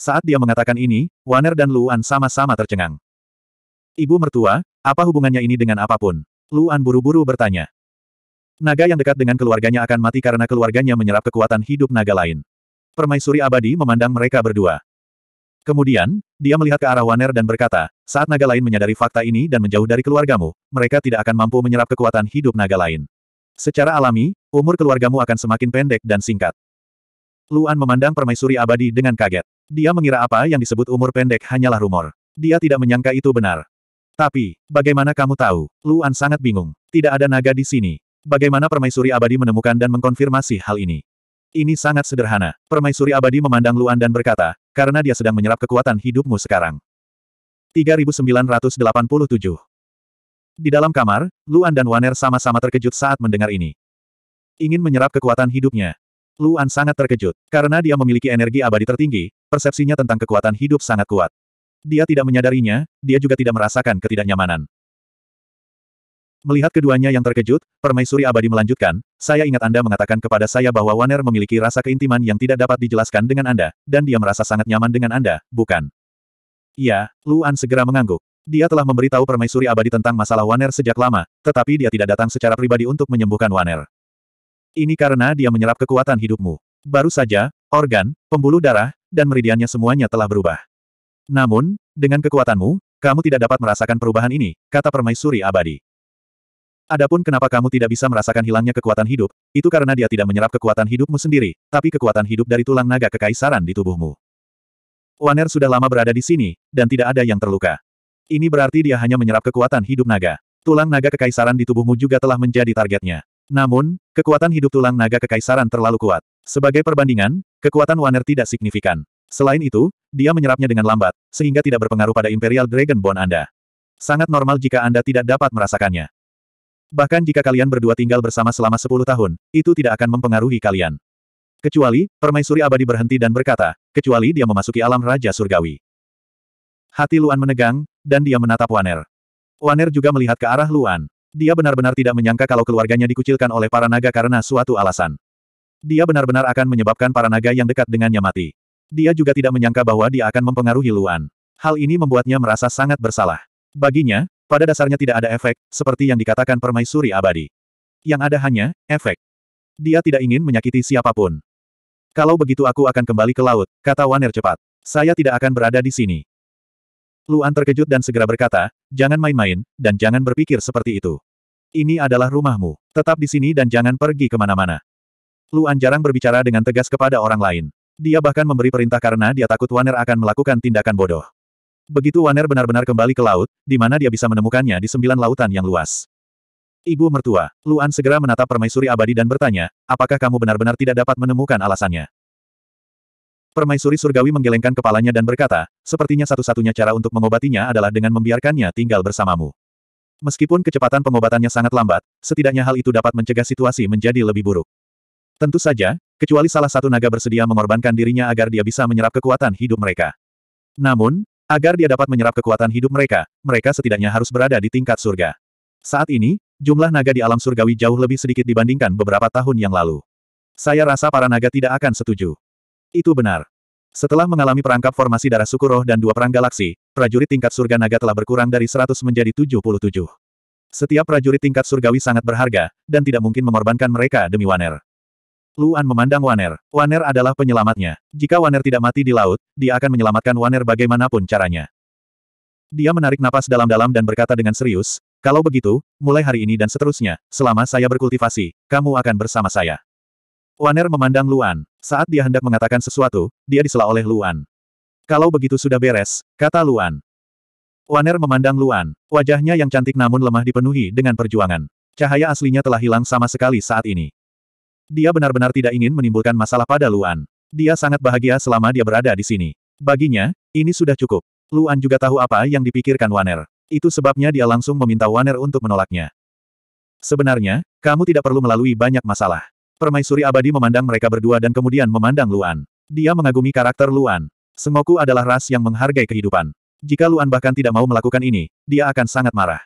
Saat dia mengatakan ini, Waner dan Luan sama-sama tercengang. Ibu mertua, apa hubungannya ini dengan apapun? Luan buru-buru bertanya. Naga yang dekat dengan keluarganya akan mati karena keluarganya menyerap kekuatan hidup naga lain. Permaisuri abadi memandang mereka berdua. Kemudian, dia melihat ke arah Waner dan berkata, saat naga lain menyadari fakta ini dan menjauh dari keluargamu, mereka tidak akan mampu menyerap kekuatan hidup naga lain. Secara alami, umur keluargamu akan semakin pendek dan singkat. Luan memandang permaisuri abadi dengan kaget. Dia mengira apa yang disebut umur pendek hanyalah rumor. Dia tidak menyangka itu benar. Tapi, bagaimana kamu tahu? Luan sangat bingung. Tidak ada naga di sini. Bagaimana permaisuri abadi menemukan dan mengkonfirmasi hal ini? Ini sangat sederhana. Permaisuri abadi memandang Luan dan berkata, karena dia sedang menyerap kekuatan hidupmu sekarang. 3987 Di dalam kamar, Luan dan Waner sama-sama terkejut saat mendengar ini. Ingin menyerap kekuatan hidupnya. Luan sangat terkejut, karena dia memiliki energi abadi tertinggi, persepsinya tentang kekuatan hidup sangat kuat. Dia tidak menyadarinya, dia juga tidak merasakan ketidaknyamanan. Melihat keduanya yang terkejut, Permaisuri Abadi melanjutkan, saya ingat Anda mengatakan kepada saya bahwa Waner memiliki rasa keintiman yang tidak dapat dijelaskan dengan Anda, dan dia merasa sangat nyaman dengan Anda, bukan? Ya, Luan segera mengangguk. Dia telah memberitahu Permaisuri Abadi tentang masalah Waner sejak lama, tetapi dia tidak datang secara pribadi untuk menyembuhkan Waner. Ini karena dia menyerap kekuatan hidupmu. Baru saja, organ, pembuluh darah, dan meridiannya semuanya telah berubah. Namun, dengan kekuatanmu, kamu tidak dapat merasakan perubahan ini, kata Permaisuri Abadi. Adapun kenapa kamu tidak bisa merasakan hilangnya kekuatan hidup, itu karena dia tidak menyerap kekuatan hidupmu sendiri, tapi kekuatan hidup dari tulang naga kekaisaran di tubuhmu. Waner sudah lama berada di sini, dan tidak ada yang terluka. Ini berarti dia hanya menyerap kekuatan hidup naga. Tulang naga kekaisaran di tubuhmu juga telah menjadi targetnya. Namun, kekuatan hidup tulang naga kekaisaran terlalu kuat. Sebagai perbandingan, kekuatan Waner tidak signifikan. Selain itu, dia menyerapnya dengan lambat, sehingga tidak berpengaruh pada Imperial Dragon Bone Anda. Sangat normal jika Anda tidak dapat merasakannya. Bahkan jika kalian berdua tinggal bersama selama sepuluh tahun, itu tidak akan mempengaruhi kalian. Kecuali, permaisuri abadi berhenti dan berkata, kecuali dia memasuki alam Raja Surgawi. Hati Luan menegang, dan dia menatap Waner. Waner juga melihat ke arah Luan. Dia benar-benar tidak menyangka kalau keluarganya dikucilkan oleh para naga karena suatu alasan. Dia benar-benar akan menyebabkan para naga yang dekat dengannya mati. Dia juga tidak menyangka bahwa dia akan mempengaruhi Luan. Hal ini membuatnya merasa sangat bersalah. Baginya, pada dasarnya tidak ada efek, seperti yang dikatakan permaisuri abadi. Yang ada hanya, efek. Dia tidak ingin menyakiti siapapun. Kalau begitu aku akan kembali ke laut, kata Waner cepat. Saya tidak akan berada di sini. Luan terkejut dan segera berkata, jangan main-main, dan jangan berpikir seperti itu. Ini adalah rumahmu. Tetap di sini dan jangan pergi kemana-mana. Luan jarang berbicara dengan tegas kepada orang lain. Dia bahkan memberi perintah karena dia takut Waner akan melakukan tindakan bodoh. Begitu Waner benar-benar kembali ke laut, di mana dia bisa menemukannya di sembilan lautan yang luas. Ibu mertua, Luan segera menatap permaisuri abadi dan bertanya, apakah kamu benar-benar tidak dapat menemukan alasannya? Permaisuri surgawi menggelengkan kepalanya dan berkata, sepertinya satu-satunya cara untuk mengobatinya adalah dengan membiarkannya tinggal bersamamu. Meskipun kecepatan pengobatannya sangat lambat, setidaknya hal itu dapat mencegah situasi menjadi lebih buruk. Tentu saja, kecuali salah satu naga bersedia mengorbankan dirinya agar dia bisa menyerap kekuatan hidup mereka. Namun, Agar dia dapat menyerap kekuatan hidup mereka, mereka setidaknya harus berada di tingkat surga. Saat ini, jumlah naga di alam surgawi jauh lebih sedikit dibandingkan beberapa tahun yang lalu. Saya rasa para naga tidak akan setuju. Itu benar. Setelah mengalami perangkap formasi darah suku roh dan dua perang galaksi, prajurit tingkat surga naga telah berkurang dari 100 menjadi 77. Setiap prajurit tingkat surgawi sangat berharga, dan tidak mungkin mengorbankan mereka demi Waner. Luan memandang Waner. Waner adalah penyelamatnya. Jika Waner tidak mati di laut, dia akan menyelamatkan Waner bagaimanapun caranya. Dia menarik napas dalam-dalam dan berkata dengan serius, kalau begitu, mulai hari ini dan seterusnya, selama saya berkultivasi, kamu akan bersama saya. Waner memandang Luan. Saat dia hendak mengatakan sesuatu, dia disela oleh Luan. Kalau begitu sudah beres, kata Luan. Waner memandang Luan. Wajahnya yang cantik namun lemah dipenuhi dengan perjuangan. Cahaya aslinya telah hilang sama sekali saat ini. Dia benar-benar tidak ingin menimbulkan masalah pada Luan. Dia sangat bahagia selama dia berada di sini. Baginya, ini sudah cukup. Luan juga tahu apa yang dipikirkan Waner. Itu sebabnya dia langsung meminta Waner untuk menolaknya. Sebenarnya, kamu tidak perlu melalui banyak masalah. Permaisuri abadi memandang mereka berdua dan kemudian memandang Luan. Dia mengagumi karakter Luan. Sengoku adalah ras yang menghargai kehidupan. Jika Luan bahkan tidak mau melakukan ini, dia akan sangat marah.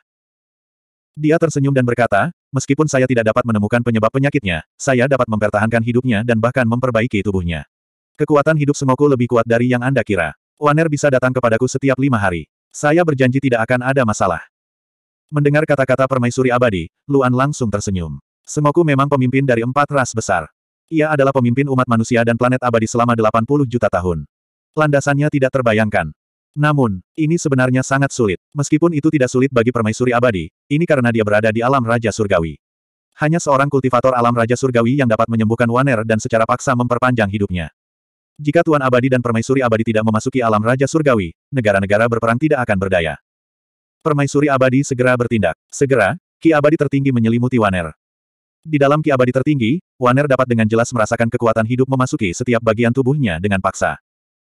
Dia tersenyum dan berkata, meskipun saya tidak dapat menemukan penyebab penyakitnya, saya dapat mempertahankan hidupnya dan bahkan memperbaiki tubuhnya. Kekuatan hidup Sengoku lebih kuat dari yang Anda kira. Waner bisa datang kepadaku setiap lima hari. Saya berjanji tidak akan ada masalah. Mendengar kata-kata permaisuri abadi, Luan langsung tersenyum. Sengoku memang pemimpin dari empat ras besar. Ia adalah pemimpin umat manusia dan planet abadi selama 80 juta tahun. Landasannya tidak terbayangkan. Namun, ini sebenarnya sangat sulit. Meskipun itu tidak sulit bagi permaisuri abadi, ini karena dia berada di alam Raja Surgawi. Hanya seorang kultivator alam Raja Surgawi yang dapat menyembuhkan Waner dan secara paksa memperpanjang hidupnya. Jika Tuan Abadi dan Permaisuri Abadi tidak memasuki alam Raja Surgawi, negara-negara berperang tidak akan berdaya. Permaisuri Abadi segera bertindak. Segera, Ki Abadi tertinggi menyelimuti Waner. Di dalam Ki Abadi tertinggi, Waner dapat dengan jelas merasakan kekuatan hidup memasuki setiap bagian tubuhnya dengan paksa.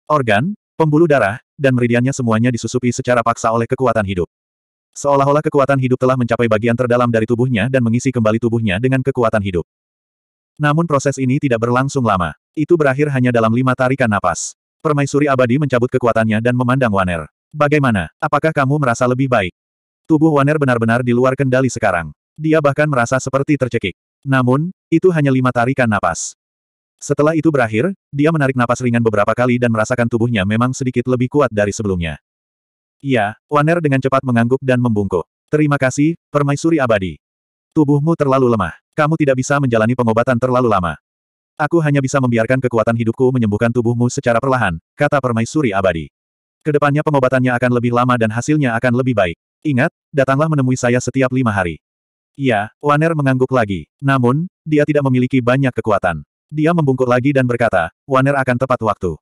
Organ, Pembuluh darah, dan meridiannya semuanya disusupi secara paksa oleh kekuatan hidup. Seolah-olah kekuatan hidup telah mencapai bagian terdalam dari tubuhnya dan mengisi kembali tubuhnya dengan kekuatan hidup. Namun proses ini tidak berlangsung lama. Itu berakhir hanya dalam lima tarikan napas. Permaisuri abadi mencabut kekuatannya dan memandang Waner. Bagaimana? Apakah kamu merasa lebih baik? Tubuh Waner benar-benar di luar kendali sekarang. Dia bahkan merasa seperti tercekik. Namun, itu hanya lima tarikan napas. Setelah itu berakhir, dia menarik napas ringan beberapa kali dan merasakan tubuhnya memang sedikit lebih kuat dari sebelumnya. Iya, Waner dengan cepat mengangguk dan membungkuk. Terima kasih, permaisuri abadi. Tubuhmu terlalu lemah. Kamu tidak bisa menjalani pengobatan terlalu lama. Aku hanya bisa membiarkan kekuatan hidupku menyembuhkan tubuhmu secara perlahan, kata permaisuri abadi. Kedepannya pengobatannya akan lebih lama dan hasilnya akan lebih baik. Ingat, datanglah menemui saya setiap lima hari. Iya, Waner mengangguk lagi. Namun, dia tidak memiliki banyak kekuatan. Dia membungkuk lagi dan berkata, Waner akan tepat waktu.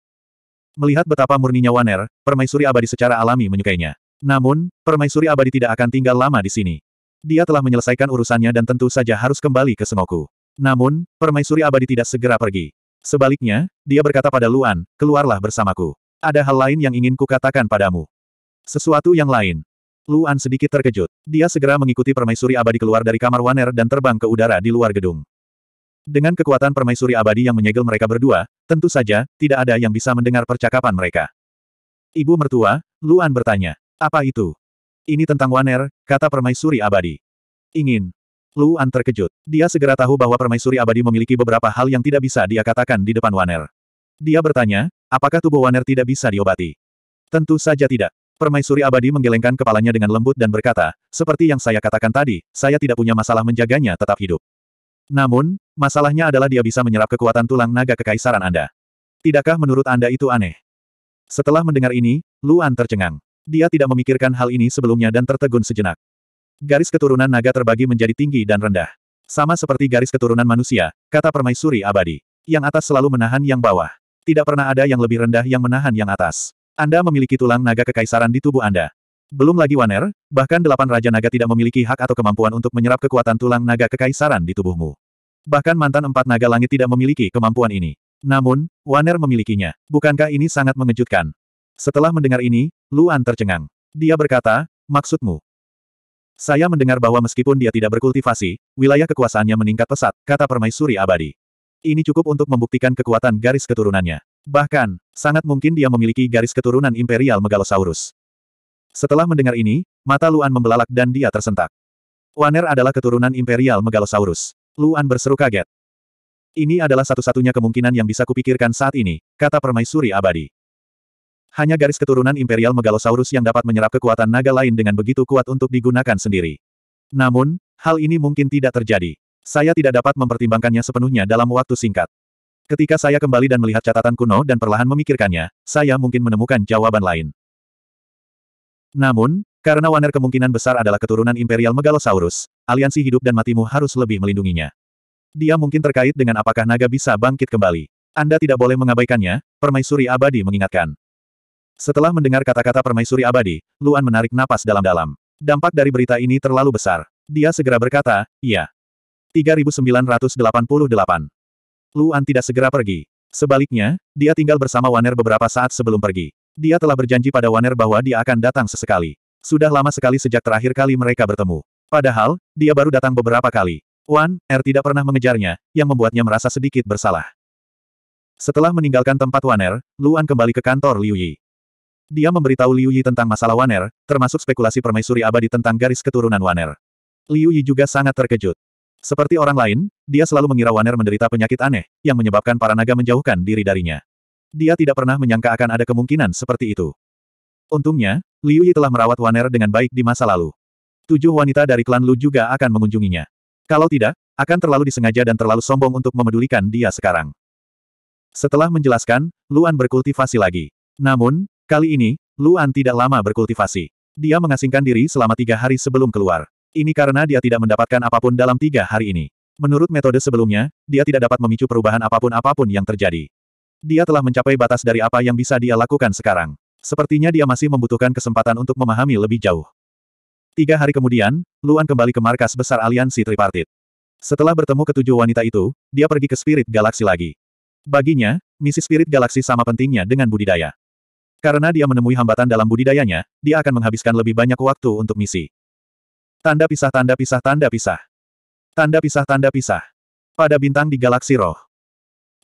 Melihat betapa murninya Waner, permaisuri abadi secara alami menyukainya. Namun, permaisuri abadi tidak akan tinggal lama di sini. Dia telah menyelesaikan urusannya dan tentu saja harus kembali ke Sengoku. Namun, permaisuri abadi tidak segera pergi. Sebaliknya, dia berkata pada Luan, keluarlah bersamaku. Ada hal lain yang ingin kukatakan padamu. Sesuatu yang lain. Luan sedikit terkejut. Dia segera mengikuti permaisuri abadi keluar dari kamar Waner dan terbang ke udara di luar gedung. Dengan kekuatan permaisuri abadi yang menyegel mereka berdua, tentu saja, tidak ada yang bisa mendengar percakapan mereka. Ibu mertua, Luan bertanya. Apa itu? Ini tentang Waner, kata permaisuri abadi. Ingin. Luan terkejut. Dia segera tahu bahwa permaisuri abadi memiliki beberapa hal yang tidak bisa dia katakan di depan Waner. Dia bertanya, apakah tubuh Waner tidak bisa diobati? Tentu saja tidak. Permaisuri abadi menggelengkan kepalanya dengan lembut dan berkata, seperti yang saya katakan tadi, saya tidak punya masalah menjaganya tetap hidup. Namun, masalahnya adalah dia bisa menyerap kekuatan tulang naga kekaisaran Anda. Tidakkah menurut Anda itu aneh? Setelah mendengar ini, Luan tercengang. Dia tidak memikirkan hal ini sebelumnya dan tertegun sejenak. Garis keturunan naga terbagi menjadi tinggi dan rendah. Sama seperti garis keturunan manusia, kata permaisuri abadi. Yang atas selalu menahan yang bawah. Tidak pernah ada yang lebih rendah yang menahan yang atas. Anda memiliki tulang naga kekaisaran di tubuh Anda. Belum lagi Waner, bahkan delapan Raja Naga tidak memiliki hak atau kemampuan untuk menyerap kekuatan tulang naga kekaisaran di tubuhmu. Bahkan mantan empat naga langit tidak memiliki kemampuan ini. Namun, Waner memilikinya. Bukankah ini sangat mengejutkan? Setelah mendengar ini, Luan tercengang. Dia berkata, maksudmu? Saya mendengar bahwa meskipun dia tidak berkultivasi, wilayah kekuasaannya meningkat pesat, kata permaisuri abadi. Ini cukup untuk membuktikan kekuatan garis keturunannya. Bahkan, sangat mungkin dia memiliki garis keturunan Imperial Megalosaurus. Setelah mendengar ini, mata Luan membelalak dan dia tersentak. Waner adalah keturunan Imperial Megalosaurus. Luan berseru kaget. Ini adalah satu-satunya kemungkinan yang bisa kupikirkan saat ini, kata permaisuri abadi. Hanya garis keturunan Imperial Megalosaurus yang dapat menyerap kekuatan naga lain dengan begitu kuat untuk digunakan sendiri. Namun, hal ini mungkin tidak terjadi. Saya tidak dapat mempertimbangkannya sepenuhnya dalam waktu singkat. Ketika saya kembali dan melihat catatan kuno dan perlahan memikirkannya, saya mungkin menemukan jawaban lain. Namun, karena Waner kemungkinan besar adalah keturunan Imperial Megalosaurus, aliansi hidup dan matimu harus lebih melindunginya. Dia mungkin terkait dengan apakah naga bisa bangkit kembali. Anda tidak boleh mengabaikannya, Permaisuri Abadi mengingatkan. Setelah mendengar kata-kata Permaisuri Abadi, Luan menarik napas dalam-dalam. Dampak dari berita ini terlalu besar. Dia segera berkata, iya. 3988. Luan tidak segera pergi. Sebaliknya, dia tinggal bersama Waner beberapa saat sebelum pergi. Dia telah berjanji pada Waner bahwa dia akan datang sesekali. Sudah lama sekali sejak terakhir kali mereka bertemu. Padahal, dia baru datang beberapa kali. Wan Er tidak pernah mengejarnya, yang membuatnya merasa sedikit bersalah. Setelah meninggalkan tempat Waner, Luan kembali ke kantor Liu Yi. Dia memberitahu Liu Yi tentang masalah Waner, termasuk spekulasi permaisuri abadi tentang garis keturunan Waner. Liu Yi juga sangat terkejut. Seperti orang lain, dia selalu mengira Waner menderita penyakit aneh, yang menyebabkan para naga menjauhkan diri darinya. Dia tidak pernah menyangka akan ada kemungkinan seperti itu. Untungnya, Liu Yi telah merawat Waner dengan baik di masa lalu. Tujuh wanita dari klan Lu juga akan mengunjunginya. Kalau tidak, akan terlalu disengaja dan terlalu sombong untuk memedulikan dia sekarang. Setelah menjelaskan, Luan berkultivasi lagi. Namun, kali ini, Luan tidak lama berkultivasi. Dia mengasingkan diri selama tiga hari sebelum keluar. Ini karena dia tidak mendapatkan apapun dalam tiga hari ini. Menurut metode sebelumnya, dia tidak dapat memicu perubahan apapun-apapun yang terjadi. Dia telah mencapai batas dari apa yang bisa dia lakukan sekarang. Sepertinya dia masih membutuhkan kesempatan untuk memahami lebih jauh. Tiga hari kemudian, Luan kembali ke markas besar aliansi tripartit. Setelah bertemu ketujuh wanita itu, dia pergi ke Spirit Galaxy lagi. Baginya, misi Spirit Galaxy sama pentingnya dengan budidaya. Karena dia menemui hambatan dalam budidayanya, dia akan menghabiskan lebih banyak waktu untuk misi. Tanda pisah tanda pisah tanda pisah. Tanda pisah tanda pisah. Pada bintang di galaksi roh.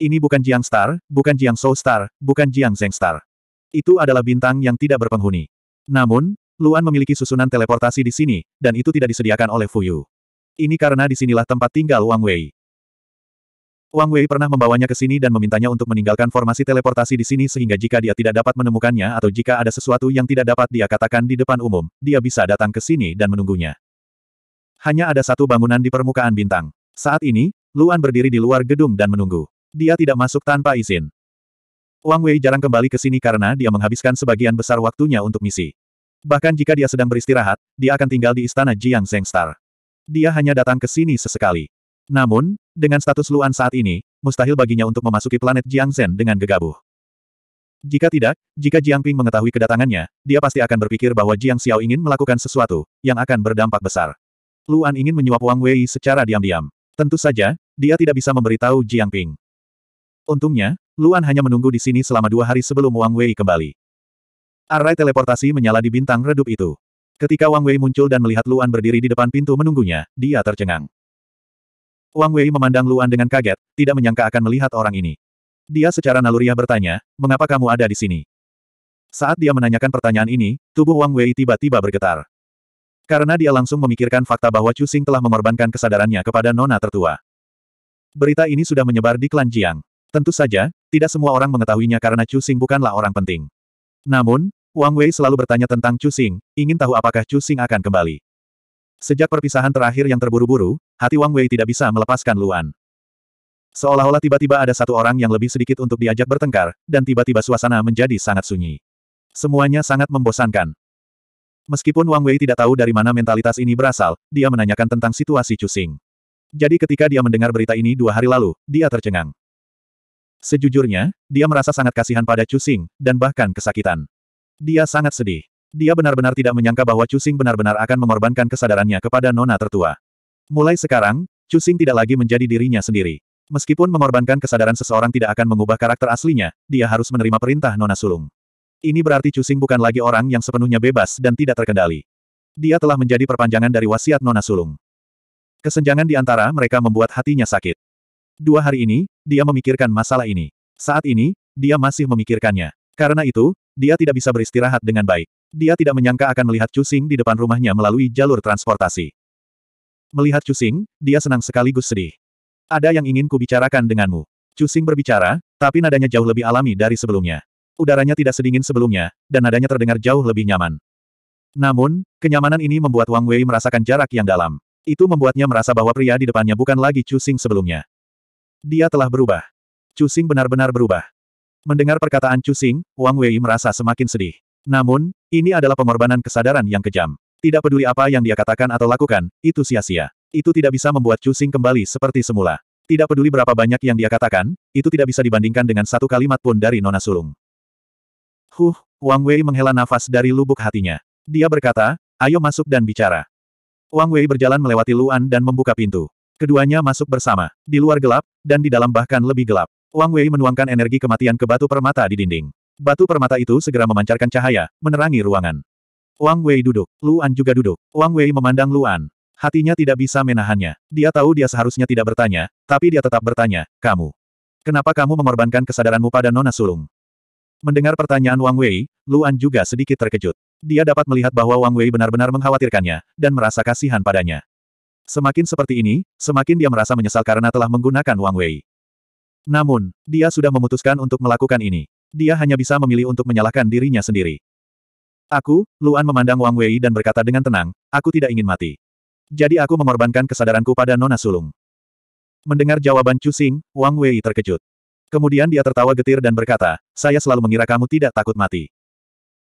Ini bukan Jiang Star, bukan Jiang Soul Star, bukan Jiang Zeng Star. Itu adalah bintang yang tidak berpenghuni. Namun, Luan memiliki susunan teleportasi di sini, dan itu tidak disediakan oleh Fuyu. Ini karena disinilah tempat tinggal Wang Wei. Wang Wei pernah membawanya ke sini dan memintanya untuk meninggalkan formasi teleportasi di sini sehingga jika dia tidak dapat menemukannya atau jika ada sesuatu yang tidak dapat dia katakan di depan umum, dia bisa datang ke sini dan menunggunya. Hanya ada satu bangunan di permukaan bintang. Saat ini, Luan berdiri di luar gedung dan menunggu. Dia tidak masuk tanpa izin. Wang Wei jarang kembali ke sini karena dia menghabiskan sebagian besar waktunya untuk misi. Bahkan jika dia sedang beristirahat, dia akan tinggal di istana Jiang Star. Dia hanya datang ke sini sesekali. Namun, dengan status Luan saat ini, mustahil baginya untuk memasuki planet Jiang Zhen dengan gegabah. Jika tidak, jika Jiang Ping mengetahui kedatangannya, dia pasti akan berpikir bahwa Jiang Xiao ingin melakukan sesuatu, yang akan berdampak besar. Luan ingin menyuap Wang Wei secara diam-diam. Tentu saja, dia tidak bisa memberitahu Jiang Ping. Untungnya, Luan hanya menunggu di sini selama dua hari sebelum Wang Wei kembali. Array teleportasi menyala di bintang redup itu. Ketika Wang Wei muncul dan melihat Luan berdiri di depan pintu menunggunya, dia tercengang. Wang Wei memandang Luan dengan kaget, tidak menyangka akan melihat orang ini. Dia secara naluriah bertanya, mengapa kamu ada di sini? Saat dia menanyakan pertanyaan ini, tubuh Wang Wei tiba-tiba bergetar. Karena dia langsung memikirkan fakta bahwa Chu Xing telah mengorbankan kesadarannya kepada nona tertua. Berita ini sudah menyebar di klan Jiang. Tentu saja, tidak semua orang mengetahuinya karena Chu Xing bukanlah orang penting. Namun, Wang Wei selalu bertanya tentang Chu Xing, ingin tahu apakah Chu Xing akan kembali. Sejak perpisahan terakhir yang terburu-buru, hati Wang Wei tidak bisa melepaskan Luan. Seolah-olah tiba-tiba ada satu orang yang lebih sedikit untuk diajak bertengkar, dan tiba-tiba suasana menjadi sangat sunyi. Semuanya sangat membosankan. Meskipun Wang Wei tidak tahu dari mana mentalitas ini berasal, dia menanyakan tentang situasi Chu Xing. Jadi ketika dia mendengar berita ini dua hari lalu, dia tercengang. Sejujurnya, dia merasa sangat kasihan pada Cusing, dan bahkan kesakitan. Dia sangat sedih. Dia benar-benar tidak menyangka bahwa Cusing benar-benar akan mengorbankan kesadarannya kepada nona tertua. Mulai sekarang, Cusing tidak lagi menjadi dirinya sendiri. Meskipun mengorbankan kesadaran seseorang tidak akan mengubah karakter aslinya, dia harus menerima perintah Nona Sulung. Ini berarti Cusing bukan lagi orang yang sepenuhnya bebas dan tidak terkendali. Dia telah menjadi perpanjangan dari wasiat Nona Sulung. Kesenjangan di antara mereka membuat hatinya sakit. Dua hari ini, dia memikirkan masalah ini. Saat ini, dia masih memikirkannya. Karena itu, dia tidak bisa beristirahat dengan baik. Dia tidak menyangka akan melihat Cusing di depan rumahnya melalui jalur transportasi. Melihat Cusing, dia senang sekaligus sedih. Ada yang ingin kubicarakan denganmu. Cusing berbicara, tapi nadanya jauh lebih alami dari sebelumnya. Udaranya tidak sedingin sebelumnya, dan nadanya terdengar jauh lebih nyaman. Namun, kenyamanan ini membuat Wang Wei merasakan jarak yang dalam. Itu membuatnya merasa bahwa pria di depannya bukan lagi Cusing sebelumnya. Dia telah berubah. Cusing benar-benar berubah. Mendengar perkataan Cusing, Wang Wei merasa semakin sedih. Namun, ini adalah pengorbanan kesadaran yang kejam. Tidak peduli apa yang dia katakan atau lakukan, itu sia-sia. Itu tidak bisa membuat Cusing kembali seperti semula. Tidak peduli berapa banyak yang dia katakan, itu tidak bisa dibandingkan dengan satu kalimat pun dari Nona Sulung. Huh, Wang Wei menghela nafas dari lubuk hatinya. Dia berkata, ayo masuk dan bicara. Wang Wei berjalan melewati Luan dan membuka pintu. Keduanya masuk bersama, di luar gelap, dan di dalam bahkan lebih gelap. Wang Wei menuangkan energi kematian ke batu permata di dinding. Batu permata itu segera memancarkan cahaya, menerangi ruangan. Wang Wei duduk, Luan juga duduk. Wang Wei memandang Luan. Hatinya tidak bisa menahannya. Dia tahu dia seharusnya tidak bertanya, tapi dia tetap bertanya, kamu. Kenapa kamu mengorbankan kesadaranmu pada Nona Sulung? Mendengar pertanyaan Wang Wei, Luan juga sedikit terkejut. Dia dapat melihat bahwa Wang Wei benar-benar mengkhawatirkannya, dan merasa kasihan padanya. Semakin seperti ini, semakin dia merasa menyesal karena telah menggunakan Wang Wei. Namun, dia sudah memutuskan untuk melakukan ini. Dia hanya bisa memilih untuk menyalahkan dirinya sendiri. Aku, Luan memandang Wang Wei dan berkata dengan tenang, aku tidak ingin mati. Jadi aku mengorbankan kesadaranku pada Nona Sulung. Mendengar jawaban Chu Xing, Wang Wei terkejut. Kemudian dia tertawa getir dan berkata, saya selalu mengira kamu tidak takut mati.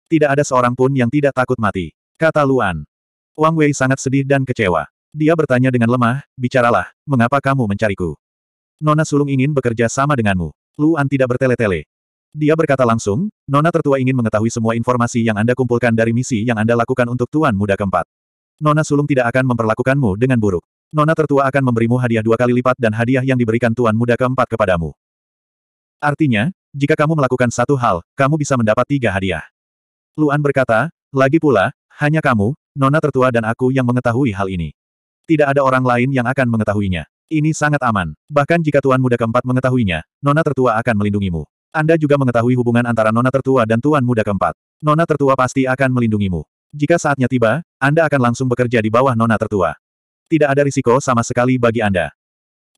Tidak ada seorang pun yang tidak takut mati, kata Luan. Wang Wei sangat sedih dan kecewa. Dia bertanya dengan lemah, bicaralah, mengapa kamu mencariku? Nona sulung ingin bekerja sama denganmu. Luan tidak bertele-tele. Dia berkata langsung, Nona tertua ingin mengetahui semua informasi yang Anda kumpulkan dari misi yang Anda lakukan untuk Tuan Muda keempat. Nona sulung tidak akan memperlakukanmu dengan buruk. Nona tertua akan memberimu hadiah dua kali lipat dan hadiah yang diberikan Tuan Muda keempat kepadamu. Artinya, jika kamu melakukan satu hal, kamu bisa mendapat tiga hadiah. Luan berkata, lagi pula, hanya kamu, Nona tertua dan aku yang mengetahui hal ini. Tidak ada orang lain yang akan mengetahuinya. Ini sangat aman. Bahkan jika Tuan Muda keempat mengetahuinya, Nona Tertua akan melindungimu. Anda juga mengetahui hubungan antara Nona Tertua dan Tuan Muda keempat. Nona Tertua pasti akan melindungimu. Jika saatnya tiba, Anda akan langsung bekerja di bawah Nona Tertua. Tidak ada risiko sama sekali bagi Anda.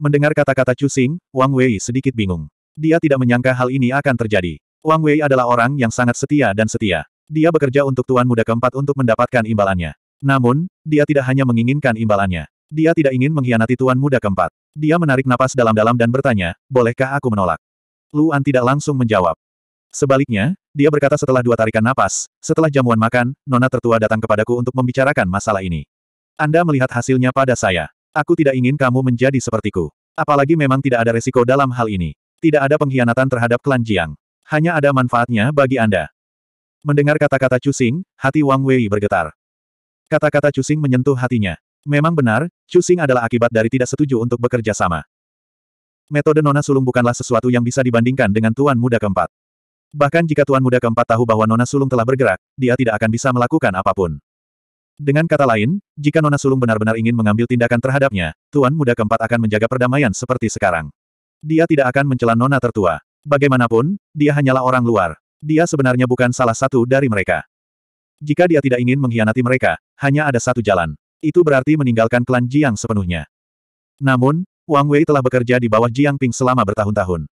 Mendengar kata-kata Chu Sing, Wang Wei sedikit bingung. Dia tidak menyangka hal ini akan terjadi. Wang Wei adalah orang yang sangat setia dan setia. Dia bekerja untuk Tuan Muda keempat untuk mendapatkan imbalannya. Namun, dia tidak hanya menginginkan imbalannya. Dia tidak ingin mengkhianati tuan muda keempat. Dia menarik napas dalam-dalam dan bertanya, bolehkah aku menolak? Luan tidak langsung menjawab. Sebaliknya, dia berkata setelah dua tarikan napas, setelah jamuan makan, nona tertua datang kepadaku untuk membicarakan masalah ini. Anda melihat hasilnya pada saya. Aku tidak ingin kamu menjadi sepertiku. Apalagi memang tidak ada resiko dalam hal ini. Tidak ada pengkhianatan terhadap klan Jiang. Hanya ada manfaatnya bagi Anda. Mendengar kata-kata Cusing, hati Wang Wei bergetar. Kata-kata Cusing menyentuh hatinya. Memang benar, Cusing adalah akibat dari tidak setuju untuk bekerja sama. Metode Nona Sulung bukanlah sesuatu yang bisa dibandingkan dengan Tuan Muda keempat. Bahkan jika Tuan Muda keempat tahu bahwa Nona Sulung telah bergerak, dia tidak akan bisa melakukan apapun. Dengan kata lain, jika Nona Sulung benar-benar ingin mengambil tindakan terhadapnya, Tuan Muda keempat akan menjaga perdamaian seperti sekarang. Dia tidak akan mencela Nona tertua. Bagaimanapun, dia hanyalah orang luar. Dia sebenarnya bukan salah satu dari mereka. Jika dia tidak ingin mengkhianati mereka, hanya ada satu jalan. Itu berarti meninggalkan klan Jiang sepenuhnya. Namun, Wang Wei telah bekerja di bawah Jiang Ping selama bertahun-tahun.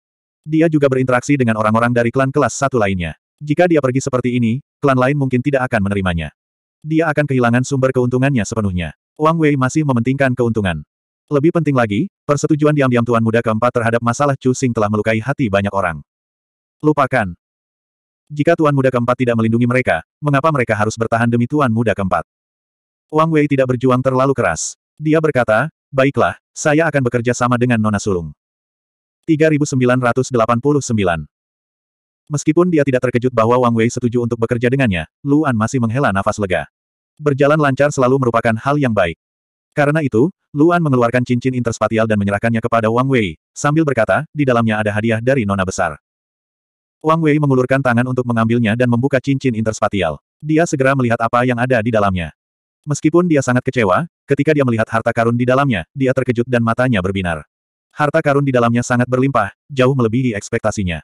Dia juga berinteraksi dengan orang-orang dari klan kelas satu lainnya. Jika dia pergi seperti ini, klan lain mungkin tidak akan menerimanya. Dia akan kehilangan sumber keuntungannya sepenuhnya. Wang Wei masih mementingkan keuntungan. Lebih penting lagi, persetujuan diam-diam Tuan Muda keempat terhadap masalah Chu Xing telah melukai hati banyak orang. Lupakan, jika Tuan Muda keempat tidak melindungi mereka, mengapa mereka harus bertahan demi Tuan Muda keempat? Wang Wei tidak berjuang terlalu keras. Dia berkata, baiklah, saya akan bekerja sama dengan Nona Sulung. 3989 Meskipun dia tidak terkejut bahwa Wang Wei setuju untuk bekerja dengannya, Luan masih menghela nafas lega. Berjalan lancar selalu merupakan hal yang baik. Karena itu, Luan mengeluarkan cincin interspatial dan menyerahkannya kepada Wang Wei, sambil berkata, di dalamnya ada hadiah dari Nona Besar. Wang Wei mengulurkan tangan untuk mengambilnya dan membuka cincin interspatial. Dia segera melihat apa yang ada di dalamnya. Meskipun dia sangat kecewa, ketika dia melihat harta karun di dalamnya, dia terkejut dan matanya berbinar. Harta karun di dalamnya sangat berlimpah, jauh melebihi ekspektasinya.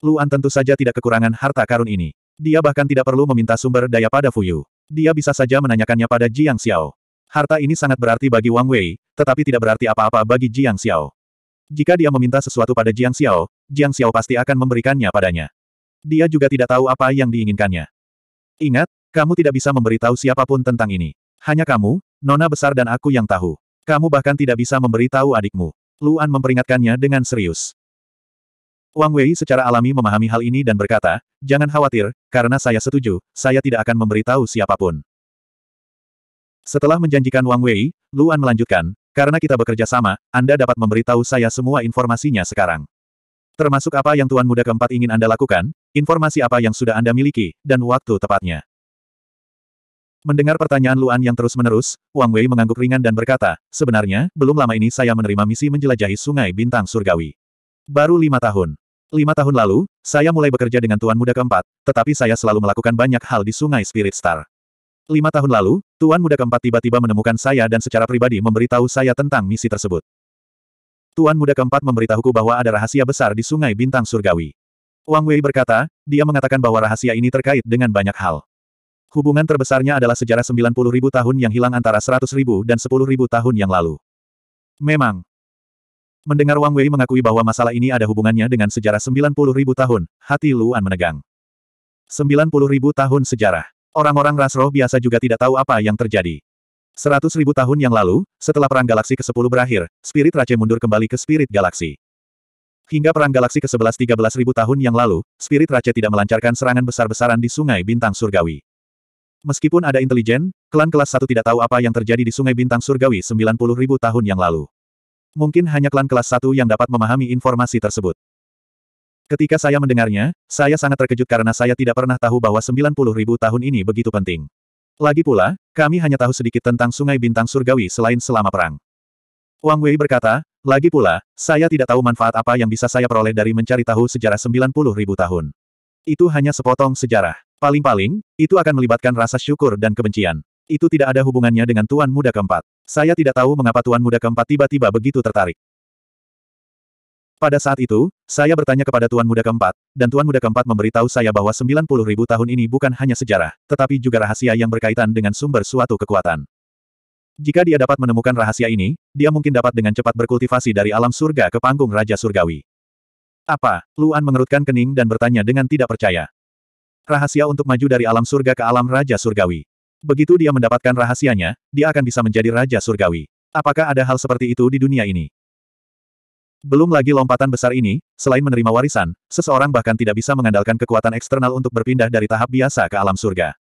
Luan tentu saja tidak kekurangan harta karun ini. Dia bahkan tidak perlu meminta sumber daya pada Fuyu. Dia bisa saja menanyakannya pada Jiang Xiao. Harta ini sangat berarti bagi Wang Wei, tetapi tidak berarti apa-apa bagi Jiang Xiao. Jika dia meminta sesuatu pada Jiang Xiao, Jiang Xiao pasti akan memberikannya padanya. Dia juga tidak tahu apa yang diinginkannya. Ingat, kamu tidak bisa memberitahu siapapun tentang ini. Hanya kamu, Nona besar dan aku yang tahu. Kamu bahkan tidak bisa memberitahu adikmu. Luan memperingatkannya dengan serius. Wang Wei secara alami memahami hal ini dan berkata, jangan khawatir, karena saya setuju, saya tidak akan memberitahu siapapun. Setelah menjanjikan Wang Wei, Luan melanjutkan, karena kita bekerja sama, Anda dapat memberitahu saya semua informasinya sekarang. Termasuk apa yang Tuan Muda keempat ingin Anda lakukan, informasi apa yang sudah Anda miliki, dan waktu tepatnya. Mendengar pertanyaan Luan yang terus-menerus, Wang Wei mengangguk ringan dan berkata, sebenarnya, belum lama ini saya menerima misi menjelajahi sungai bintang surgawi. Baru lima tahun. Lima tahun lalu, saya mulai bekerja dengan Tuan Muda keempat, tetapi saya selalu melakukan banyak hal di sungai Spirit Star. Lima tahun lalu, Tuan Muda keempat tiba-tiba menemukan saya dan secara pribadi memberitahu saya tentang misi tersebut. Tuan Muda keempat memberitahuku bahwa ada rahasia besar di Sungai Bintang Surgawi. Wang Wei berkata, dia mengatakan bahwa rahasia ini terkait dengan banyak hal. Hubungan terbesarnya adalah sejarah 90 tahun yang hilang antara 100 dan 10 tahun yang lalu. Memang. Mendengar Wang Wei mengakui bahwa masalah ini ada hubungannya dengan sejarah 90 tahun, hati Luan menegang. 90 ribu tahun sejarah. Orang-orang Rasroh biasa juga tidak tahu apa yang terjadi. Seratus ribu tahun yang lalu, setelah Perang Galaksi ke-10 berakhir, Spirit Race mundur kembali ke Spirit Galaksi. Hingga Perang Galaksi ke-11 13 ribu tahun yang lalu, Spirit Race tidak melancarkan serangan besar-besaran di Sungai Bintang Surgawi. Meskipun ada intelijen, klan kelas 1 tidak tahu apa yang terjadi di Sungai Bintang Surgawi 90 ribu tahun yang lalu. Mungkin hanya klan kelas 1 yang dapat memahami informasi tersebut. Ketika saya mendengarnya, saya sangat terkejut karena saya tidak pernah tahu bahwa 90 ribu tahun ini begitu penting. Lagi pula, kami hanya tahu sedikit tentang Sungai Bintang Surgawi selain selama perang. Wang Wei berkata, lagi pula, saya tidak tahu manfaat apa yang bisa saya peroleh dari mencari tahu sejarah 90 ribu tahun. Itu hanya sepotong sejarah. Paling-paling, itu akan melibatkan rasa syukur dan kebencian. Itu tidak ada hubungannya dengan Tuan Muda keempat. Saya tidak tahu mengapa Tuan Muda keempat tiba-tiba begitu tertarik. Pada saat itu, saya bertanya kepada Tuan Muda keempat, dan Tuan Muda keempat memberitahu saya bahwa 90 ribu tahun ini bukan hanya sejarah, tetapi juga rahasia yang berkaitan dengan sumber suatu kekuatan. Jika dia dapat menemukan rahasia ini, dia mungkin dapat dengan cepat berkultivasi dari alam surga ke panggung Raja Surgawi. Apa? Luan mengerutkan kening dan bertanya dengan tidak percaya. Rahasia untuk maju dari alam surga ke alam Raja Surgawi. Begitu dia mendapatkan rahasianya, dia akan bisa menjadi Raja Surgawi. Apakah ada hal seperti itu di dunia ini? Belum lagi lompatan besar ini, selain menerima warisan, seseorang bahkan tidak bisa mengandalkan kekuatan eksternal untuk berpindah dari tahap biasa ke alam surga.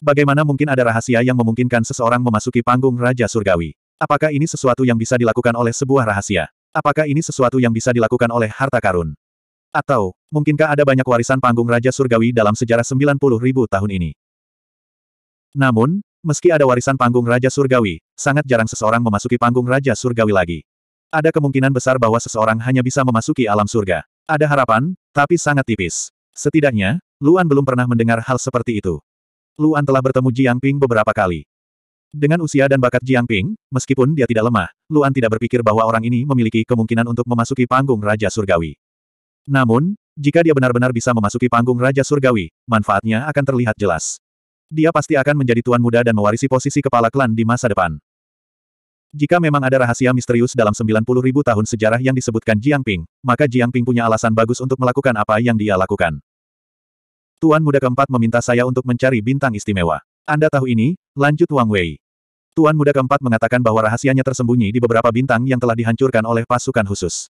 Bagaimana mungkin ada rahasia yang memungkinkan seseorang memasuki panggung Raja Surgawi? Apakah ini sesuatu yang bisa dilakukan oleh sebuah rahasia? Apakah ini sesuatu yang bisa dilakukan oleh harta karun? Atau, mungkinkah ada banyak warisan panggung Raja Surgawi dalam sejarah 90 ribu tahun ini? Namun, meski ada warisan panggung Raja Surgawi, sangat jarang seseorang memasuki panggung Raja Surgawi lagi. Ada kemungkinan besar bahwa seseorang hanya bisa memasuki alam surga. Ada harapan, tapi sangat tipis. Setidaknya, Luan belum pernah mendengar hal seperti itu. Luan telah bertemu Jiang Ping beberapa kali. Dengan usia dan bakat Jiang Ping, meskipun dia tidak lemah, Luan tidak berpikir bahwa orang ini memiliki kemungkinan untuk memasuki panggung Raja Surgawi. Namun, jika dia benar-benar bisa memasuki panggung Raja Surgawi, manfaatnya akan terlihat jelas. Dia pasti akan menjadi tuan muda dan mewarisi posisi kepala klan di masa depan. Jika memang ada rahasia misterius dalam 90 ribu tahun sejarah yang disebutkan Jiang Ping, maka Jiang Ping punya alasan bagus untuk melakukan apa yang dia lakukan. Tuan muda keempat meminta saya untuk mencari bintang istimewa. Anda tahu ini? Lanjut Wang Wei. Tuan muda keempat mengatakan bahwa rahasianya tersembunyi di beberapa bintang yang telah dihancurkan oleh pasukan khusus.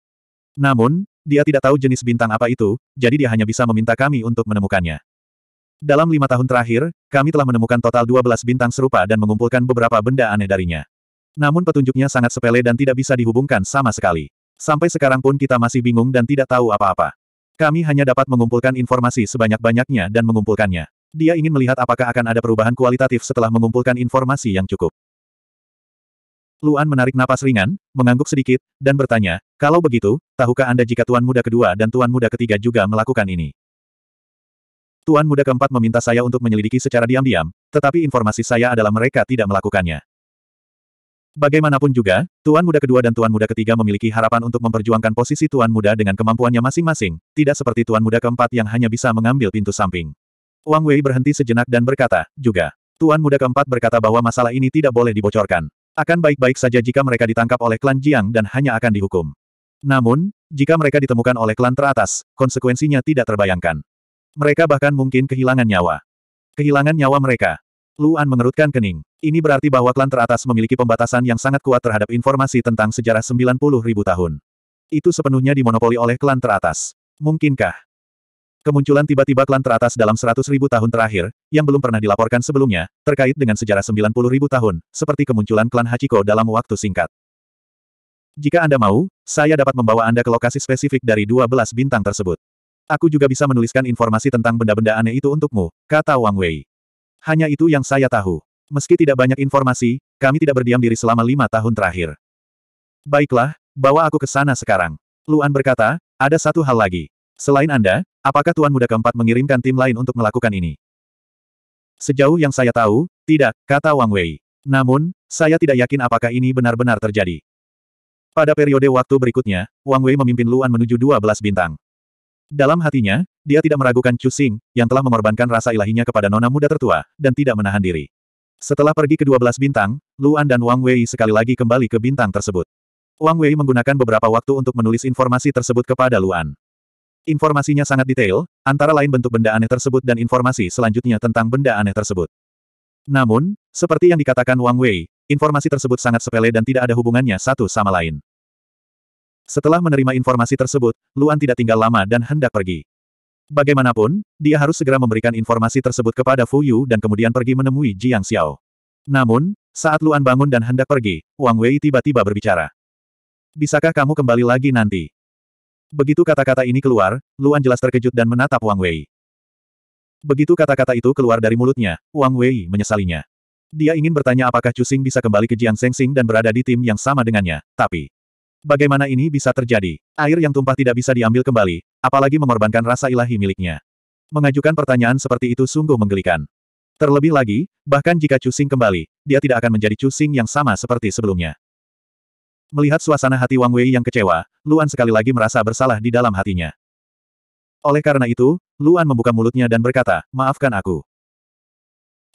Namun, dia tidak tahu jenis bintang apa itu, jadi dia hanya bisa meminta kami untuk menemukannya. Dalam lima tahun terakhir, kami telah menemukan total 12 bintang serupa dan mengumpulkan beberapa benda aneh darinya. Namun petunjuknya sangat sepele dan tidak bisa dihubungkan sama sekali. Sampai sekarang pun kita masih bingung dan tidak tahu apa-apa. Kami hanya dapat mengumpulkan informasi sebanyak-banyaknya dan mengumpulkannya. Dia ingin melihat apakah akan ada perubahan kualitatif setelah mengumpulkan informasi yang cukup. Luan menarik napas ringan, mengangguk sedikit, dan bertanya, kalau begitu, tahukah Anda jika Tuan Muda kedua dan Tuan Muda ketiga juga melakukan ini? Tuan Muda keempat meminta saya untuk menyelidiki secara diam-diam, tetapi informasi saya adalah mereka tidak melakukannya. Bagaimanapun juga, Tuan Muda kedua dan Tuan Muda ketiga memiliki harapan untuk memperjuangkan posisi Tuan Muda dengan kemampuannya masing-masing, tidak seperti Tuan Muda keempat yang hanya bisa mengambil pintu samping. Wang Wei berhenti sejenak dan berkata, juga, Tuan Muda keempat berkata bahwa masalah ini tidak boleh dibocorkan. Akan baik-baik saja jika mereka ditangkap oleh klan Jiang dan hanya akan dihukum. Namun, jika mereka ditemukan oleh klan teratas, konsekuensinya tidak terbayangkan. Mereka bahkan mungkin kehilangan nyawa. Kehilangan nyawa mereka. Luan mengerutkan kening. Ini berarti bahwa klan teratas memiliki pembatasan yang sangat kuat terhadap informasi tentang sejarah 90 tahun. Itu sepenuhnya dimonopoli oleh klan teratas. Mungkinkah? Kemunculan tiba-tiba klan teratas dalam 100 ribu tahun terakhir, yang belum pernah dilaporkan sebelumnya, terkait dengan sejarah 90 ribu tahun, seperti kemunculan klan Hachiko dalam waktu singkat. Jika Anda mau, saya dapat membawa Anda ke lokasi spesifik dari 12 bintang tersebut. Aku juga bisa menuliskan informasi tentang benda-benda aneh itu untukmu, kata Wang Wei. Hanya itu yang saya tahu. Meski tidak banyak informasi, kami tidak berdiam diri selama lima tahun terakhir. Baiklah, bawa aku ke sana sekarang. Luan berkata, ada satu hal lagi. Selain Anda, apakah Tuan Muda keempat mengirimkan tim lain untuk melakukan ini? Sejauh yang saya tahu, tidak, kata Wang Wei. Namun, saya tidak yakin apakah ini benar-benar terjadi. Pada periode waktu berikutnya, Wang Wei memimpin Luan menuju 12 bintang. Dalam hatinya, dia tidak meragukan Chu Xing, yang telah mengorbankan rasa ilahinya kepada nona muda tertua, dan tidak menahan diri. Setelah pergi ke 12 bintang, Luan dan Wang Wei sekali lagi kembali ke bintang tersebut. Wang Wei menggunakan beberapa waktu untuk menulis informasi tersebut kepada Luan. Informasinya sangat detail, antara lain bentuk benda aneh tersebut dan informasi selanjutnya tentang benda aneh tersebut. Namun, seperti yang dikatakan Wang Wei, informasi tersebut sangat sepele dan tidak ada hubungannya satu sama lain. Setelah menerima informasi tersebut, Luan tidak tinggal lama dan hendak pergi. Bagaimanapun, dia harus segera memberikan informasi tersebut kepada Fu Yu dan kemudian pergi menemui Jiang Xiao. Namun, saat Luan bangun dan hendak pergi, Wang Wei tiba-tiba berbicara. Bisakah kamu kembali lagi nanti? Begitu kata-kata ini keluar, Luan jelas terkejut dan menatap Wang Wei. Begitu kata-kata itu keluar dari mulutnya, Wang Wei menyesalinya. Dia ingin bertanya apakah Chu Cusing bisa kembali ke Jiang Sengsing dan berada di tim yang sama dengannya, tapi... Bagaimana ini bisa terjadi? Air yang tumpah tidak bisa diambil kembali, apalagi mengorbankan rasa ilahi miliknya. Mengajukan pertanyaan seperti itu sungguh menggelikan. Terlebih lagi, bahkan jika Cusing kembali, dia tidak akan menjadi Cusing yang sama seperti sebelumnya. Melihat suasana hati Wang Wei yang kecewa, Luan sekali lagi merasa bersalah di dalam hatinya. Oleh karena itu, Luan membuka mulutnya dan berkata, maafkan aku.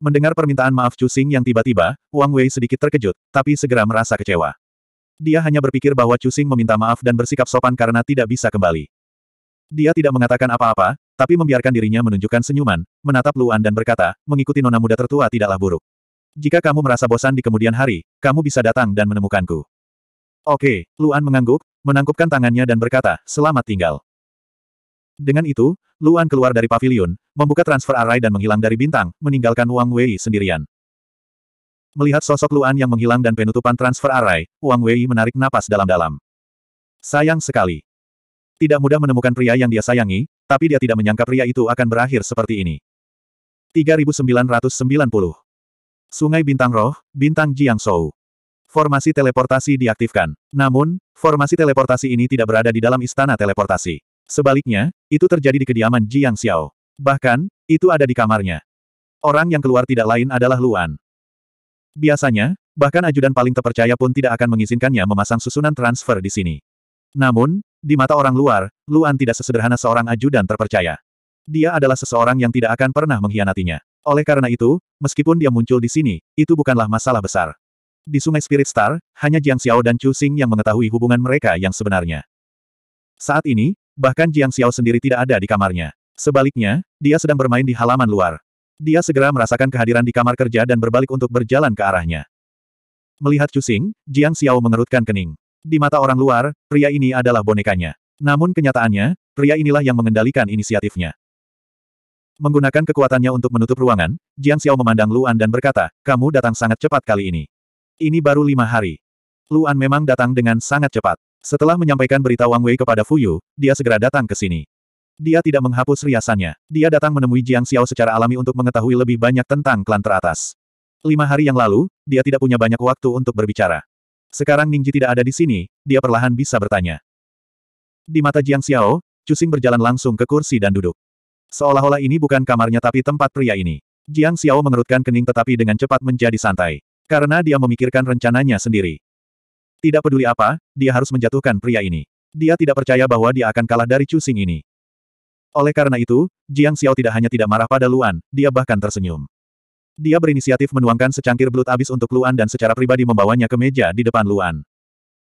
Mendengar permintaan maaf Cusing yang tiba-tiba, Wang Wei sedikit terkejut, tapi segera merasa kecewa. Dia hanya berpikir bahwa Cusing meminta maaf dan bersikap sopan karena tidak bisa kembali. Dia tidak mengatakan apa-apa, tapi membiarkan dirinya menunjukkan senyuman, menatap Luan dan berkata, mengikuti nona muda tertua tidaklah buruk. Jika kamu merasa bosan di kemudian hari, kamu bisa datang dan menemukanku. Oke, Luan mengangguk, menangkupkan tangannya dan berkata, selamat tinggal. Dengan itu, Luan keluar dari pavilion, membuka transfer array dan menghilang dari bintang, meninggalkan Wang Wei sendirian. Melihat sosok Luan yang menghilang dan penutupan transfer arai, Wang Wei menarik napas dalam-dalam. Sayang sekali. Tidak mudah menemukan pria yang dia sayangi, tapi dia tidak menyangka pria itu akan berakhir seperti ini. 3990. Sungai Bintang Roh, Bintang Jiang Shou. Formasi teleportasi diaktifkan. Namun, formasi teleportasi ini tidak berada di dalam istana teleportasi. Sebaliknya, itu terjadi di kediaman Jiang Xiao. Bahkan, itu ada di kamarnya. Orang yang keluar tidak lain adalah Luan. Biasanya, bahkan ajudan paling terpercaya pun tidak akan mengizinkannya memasang susunan transfer di sini. Namun, di mata orang luar, Luan tidak sesederhana seorang ajudan terpercaya. Dia adalah seseorang yang tidak akan pernah mengkhianatinya. Oleh karena itu, meskipun dia muncul di sini, itu bukanlah masalah besar. Di Sungai Spirit Star, hanya Jiang Xiao dan Chu Xing yang mengetahui hubungan mereka yang sebenarnya. Saat ini, bahkan Jiang Xiao sendiri tidak ada di kamarnya. Sebaliknya, dia sedang bermain di halaman luar. Dia segera merasakan kehadiran di kamar kerja dan berbalik untuk berjalan ke arahnya. Melihat Cusing, Jiang Xiao mengerutkan kening. Di mata orang luar, pria ini adalah bonekanya. Namun kenyataannya, pria inilah yang mengendalikan inisiatifnya. Menggunakan kekuatannya untuk menutup ruangan, Jiang Xiao memandang Luan dan berkata, kamu datang sangat cepat kali ini. Ini baru lima hari. Luan memang datang dengan sangat cepat. Setelah menyampaikan berita Wang Wei kepada Fuyu, dia segera datang ke sini. Dia tidak menghapus riasannya. Dia datang menemui Jiang Xiao secara alami untuk mengetahui lebih banyak tentang klan teratas. Lima hari yang lalu, dia tidak punya banyak waktu untuk berbicara. Sekarang Ningji tidak ada di sini, dia perlahan bisa bertanya. Di mata Jiang Xiao, Cusing berjalan langsung ke kursi dan duduk. Seolah-olah ini bukan kamarnya tapi tempat pria ini. Jiang Xiao mengerutkan kening tetapi dengan cepat menjadi santai. Karena dia memikirkan rencananya sendiri. Tidak peduli apa, dia harus menjatuhkan pria ini. Dia tidak percaya bahwa dia akan kalah dari Cusing ini. Oleh karena itu, Jiang Xiao tidak hanya tidak marah pada Luan, dia bahkan tersenyum. Dia berinisiatif menuangkan secangkir belut abis untuk Luan dan secara pribadi membawanya ke meja di depan Luan.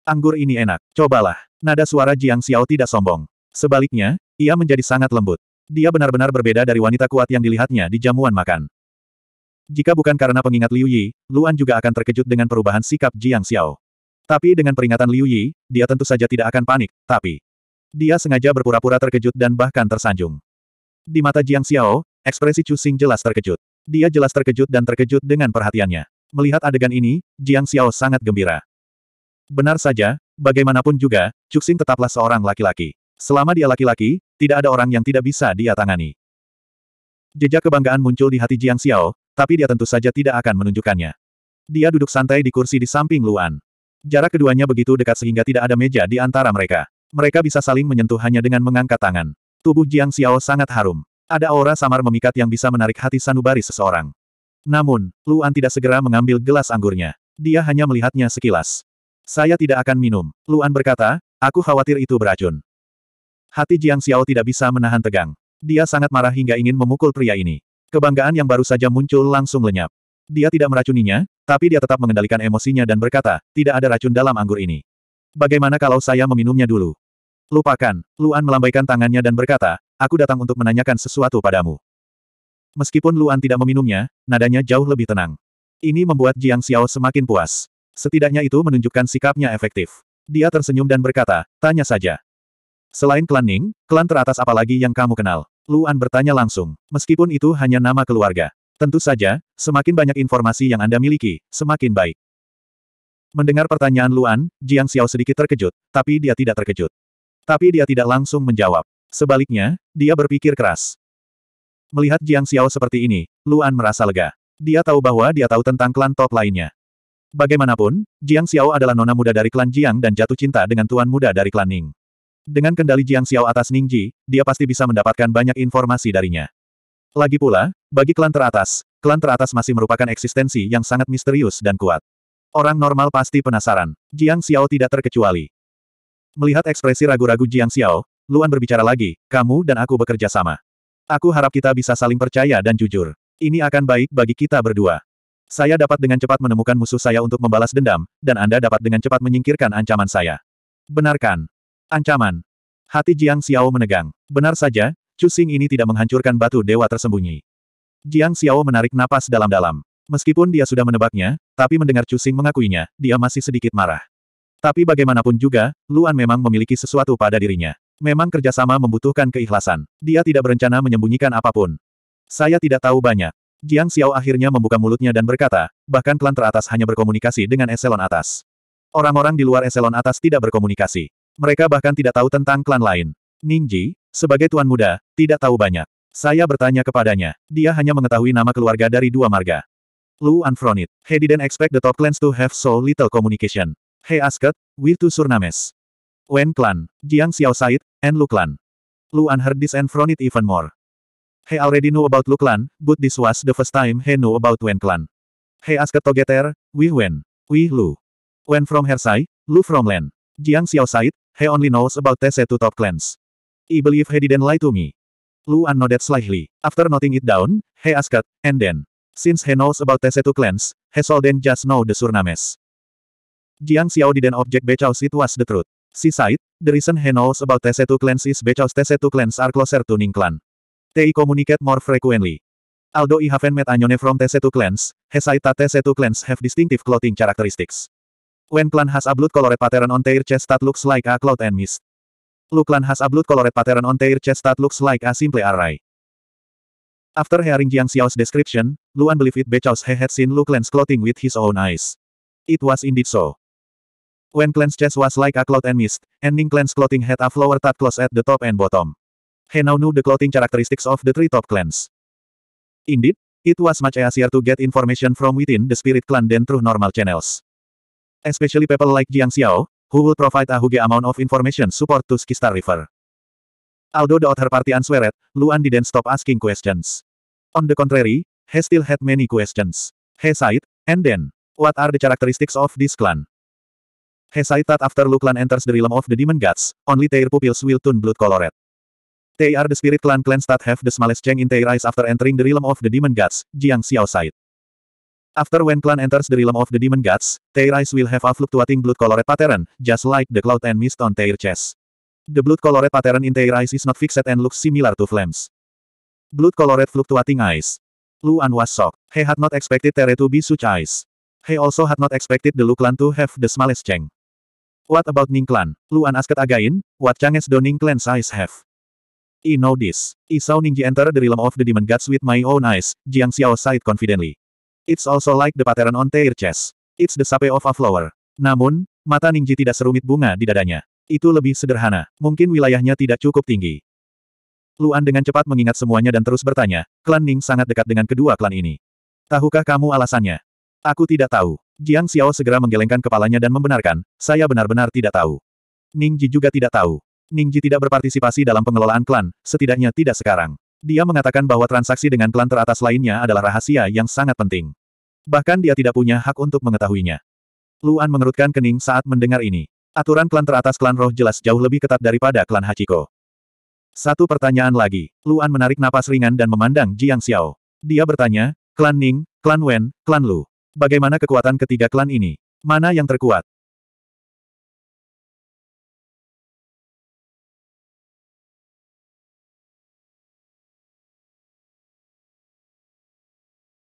Anggur ini enak, cobalah. Nada suara Jiang Xiao tidak sombong. Sebaliknya, ia menjadi sangat lembut. Dia benar-benar berbeda dari wanita kuat yang dilihatnya di jamuan makan. Jika bukan karena pengingat Liu Yi, Luan juga akan terkejut dengan perubahan sikap Jiang Xiao. Tapi dengan peringatan Liu Yi, dia tentu saja tidak akan panik, tapi dia sengaja berpura-pura terkejut dan bahkan tersanjung. Di mata Jiang Xiao, ekspresi Chu Xing jelas terkejut. Dia jelas terkejut dan terkejut dengan perhatiannya. Melihat adegan ini, Jiang Xiao sangat gembira. Benar saja, bagaimanapun juga, Chu Xing tetaplah seorang laki-laki. Selama dia laki-laki, tidak ada orang yang tidak bisa dia tangani. Jejak kebanggaan muncul di hati Jiang Xiao, tapi dia tentu saja tidak akan menunjukkannya. Dia duduk santai di kursi di samping Luan. Jarak keduanya begitu dekat sehingga tidak ada meja di antara mereka. Mereka bisa saling menyentuh hanya dengan mengangkat tangan. Tubuh Jiang Xiao sangat harum. Ada aura samar memikat yang bisa menarik hati sanubari seseorang. Namun, Luan tidak segera mengambil gelas anggurnya. Dia hanya melihatnya sekilas. Saya tidak akan minum. Luan berkata, aku khawatir itu beracun. Hati Jiang Xiao tidak bisa menahan tegang. Dia sangat marah hingga ingin memukul pria ini. Kebanggaan yang baru saja muncul langsung lenyap. Dia tidak meracuninya, tapi dia tetap mengendalikan emosinya dan berkata, tidak ada racun dalam anggur ini. Bagaimana kalau saya meminumnya dulu? Lupakan, Luan melambaikan tangannya dan berkata, aku datang untuk menanyakan sesuatu padamu. Meskipun Luan tidak meminumnya, nadanya jauh lebih tenang. Ini membuat Jiang Xiao semakin puas. Setidaknya itu menunjukkan sikapnya efektif. Dia tersenyum dan berkata, tanya saja. Selain klan Ning, klan teratas apalagi yang kamu kenal? Luan bertanya langsung, meskipun itu hanya nama keluarga. Tentu saja, semakin banyak informasi yang Anda miliki, semakin baik. Mendengar pertanyaan Luan, Jiang Xiao sedikit terkejut, tapi dia tidak terkejut. Tapi dia tidak langsung menjawab. Sebaliknya, dia berpikir keras. Melihat Jiang Xiao seperti ini, Luan merasa lega. Dia tahu bahwa dia tahu tentang klan top lainnya. Bagaimanapun, Jiang Xiao adalah nona muda dari klan Jiang dan jatuh cinta dengan tuan muda dari klan Ning. Dengan kendali Jiang Xiao atas Ning Ji, dia pasti bisa mendapatkan banyak informasi darinya. Lagi pula, bagi klan teratas, klan teratas masih merupakan eksistensi yang sangat misterius dan kuat. Orang normal pasti penasaran. Jiang Xiao tidak terkecuali. Melihat ekspresi ragu-ragu Jiang Xiao, Luan berbicara lagi, kamu dan aku bekerja sama. Aku harap kita bisa saling percaya dan jujur. Ini akan baik bagi kita berdua. Saya dapat dengan cepat menemukan musuh saya untuk membalas dendam, dan Anda dapat dengan cepat menyingkirkan ancaman saya. Benarkan. Ancaman. Hati Jiang Xiao menegang. Benar saja, Cusing ini tidak menghancurkan batu dewa tersembunyi. Jiang Xiao menarik napas dalam-dalam. Meskipun dia sudah menebaknya, tapi mendengar Cusing mengakuinya, dia masih sedikit marah. Tapi bagaimanapun juga, Luan memang memiliki sesuatu pada dirinya. Memang kerjasama membutuhkan keikhlasan. Dia tidak berencana menyembunyikan apapun. Saya tidak tahu banyak. Jiang Xiao akhirnya membuka mulutnya dan berkata, bahkan klan teratas hanya berkomunikasi dengan eselon atas. Orang-orang di luar eselon atas tidak berkomunikasi. Mereka bahkan tidak tahu tentang klan lain. Ning Ji, sebagai tuan muda, tidak tahu banyak. Saya bertanya kepadanya. Dia hanya mengetahui nama keluarga dari dua marga. Lu unfronted. He didn't expect the top clans to have so little communication. He asked, with two surnames. Wen clan, Jiang Xiao Said, and Lu clan. Lu unheard this and fronted even more. He already knew about Lu clan, but this was the first time he knew about Wen clan. He asked together, We Wen, We Lu. Wen from Hersai, Lu from Len. Jiang Xiao Said, he only knows about these two top clans. I believe he didn't lie to me. Lu nodded slightly. After noting it down, he asked, and then. Since he knows about Tesetu clans, then just know the surnames. Jiang Xiao didn't object because it was the truth. She said, the reason he knows about Tesetu clans is because Tesetu clans are closer to Ning clan. They communicate more frequently. Although I haven't met Anyone from Tesetu clans, he said that Tesetu clans have distinctive clothing characteristics. When clan has a blood-colored pattern on their chest that looks like a cloud and mist. Lu clan has a blood-colored pattern on their chest that looks like a simple array. After hearing Jiang Xiao's description, Luan believed it because he had seen Lu Clan's clothing with his own eyes. It was indeed so. When Clan's chest was like a cloud and mist, and Ning Clan's clothing had a flower cut close at the top and bottom. He now knew the clothing characteristics of the three top clans. Indeed, it was much easier to get information from within the spirit clan than through normal channels. Especially people like Jiang Xiao, who will provide a huge amount of information support to Skistar River. Although the other party answered, Luan didn't stop asking questions. On the contrary, he still had many questions. He said, and then, what are the characteristics of this clan? He said that after Clan enters the realm of the demon gods, only their pupils will turn blood colored. They are the spirit clan clans that have the smallest change in their eyes after entering the realm of the demon gods, Jiang Xiao said. After when clan enters the realm of the demon gods, their eyes will have a fluctuating blood-colored pattern, just like the cloud and mist on their chest. The blood-colored pattern in their eyes is not fixed and looks similar to flames. Blood colored fluctuating eyes. Luan was shocked. He had not expected Tere to be such eyes. He also had not expected the Luklan to have the smallest Cheng. What about Ning Ningklan? Luan asked again, what changes do Ning Clan eyes have? I know this. I saw Ningji enter the realm of the demon gods with my own eyes, Jiang Xiao said confidently. It's also like the pattern on their chest. It's the sape of a flower. Namun, mata Ningji tidak serumit bunga di dadanya. Itu lebih sederhana. Mungkin wilayahnya tidak cukup tinggi. Luan dengan cepat mengingat semuanya dan terus bertanya, klan Ning sangat dekat dengan kedua klan ini. Tahukah kamu alasannya? Aku tidak tahu. Jiang Xiao segera menggelengkan kepalanya dan membenarkan, saya benar-benar tidak tahu. Ning Ji juga tidak tahu. Ning Ji tidak berpartisipasi dalam pengelolaan klan, setidaknya tidak sekarang. Dia mengatakan bahwa transaksi dengan klan teratas lainnya adalah rahasia yang sangat penting. Bahkan dia tidak punya hak untuk mengetahuinya. Luan mengerutkan kening saat mendengar ini. Aturan klan teratas klan roh jelas jauh lebih ketat daripada klan Hachiko. Satu pertanyaan lagi. Luan menarik napas ringan dan memandang Jiang Xiao. Dia bertanya, klan Ning, klan Wen, klan Lu. Bagaimana kekuatan ketiga klan ini? Mana yang terkuat?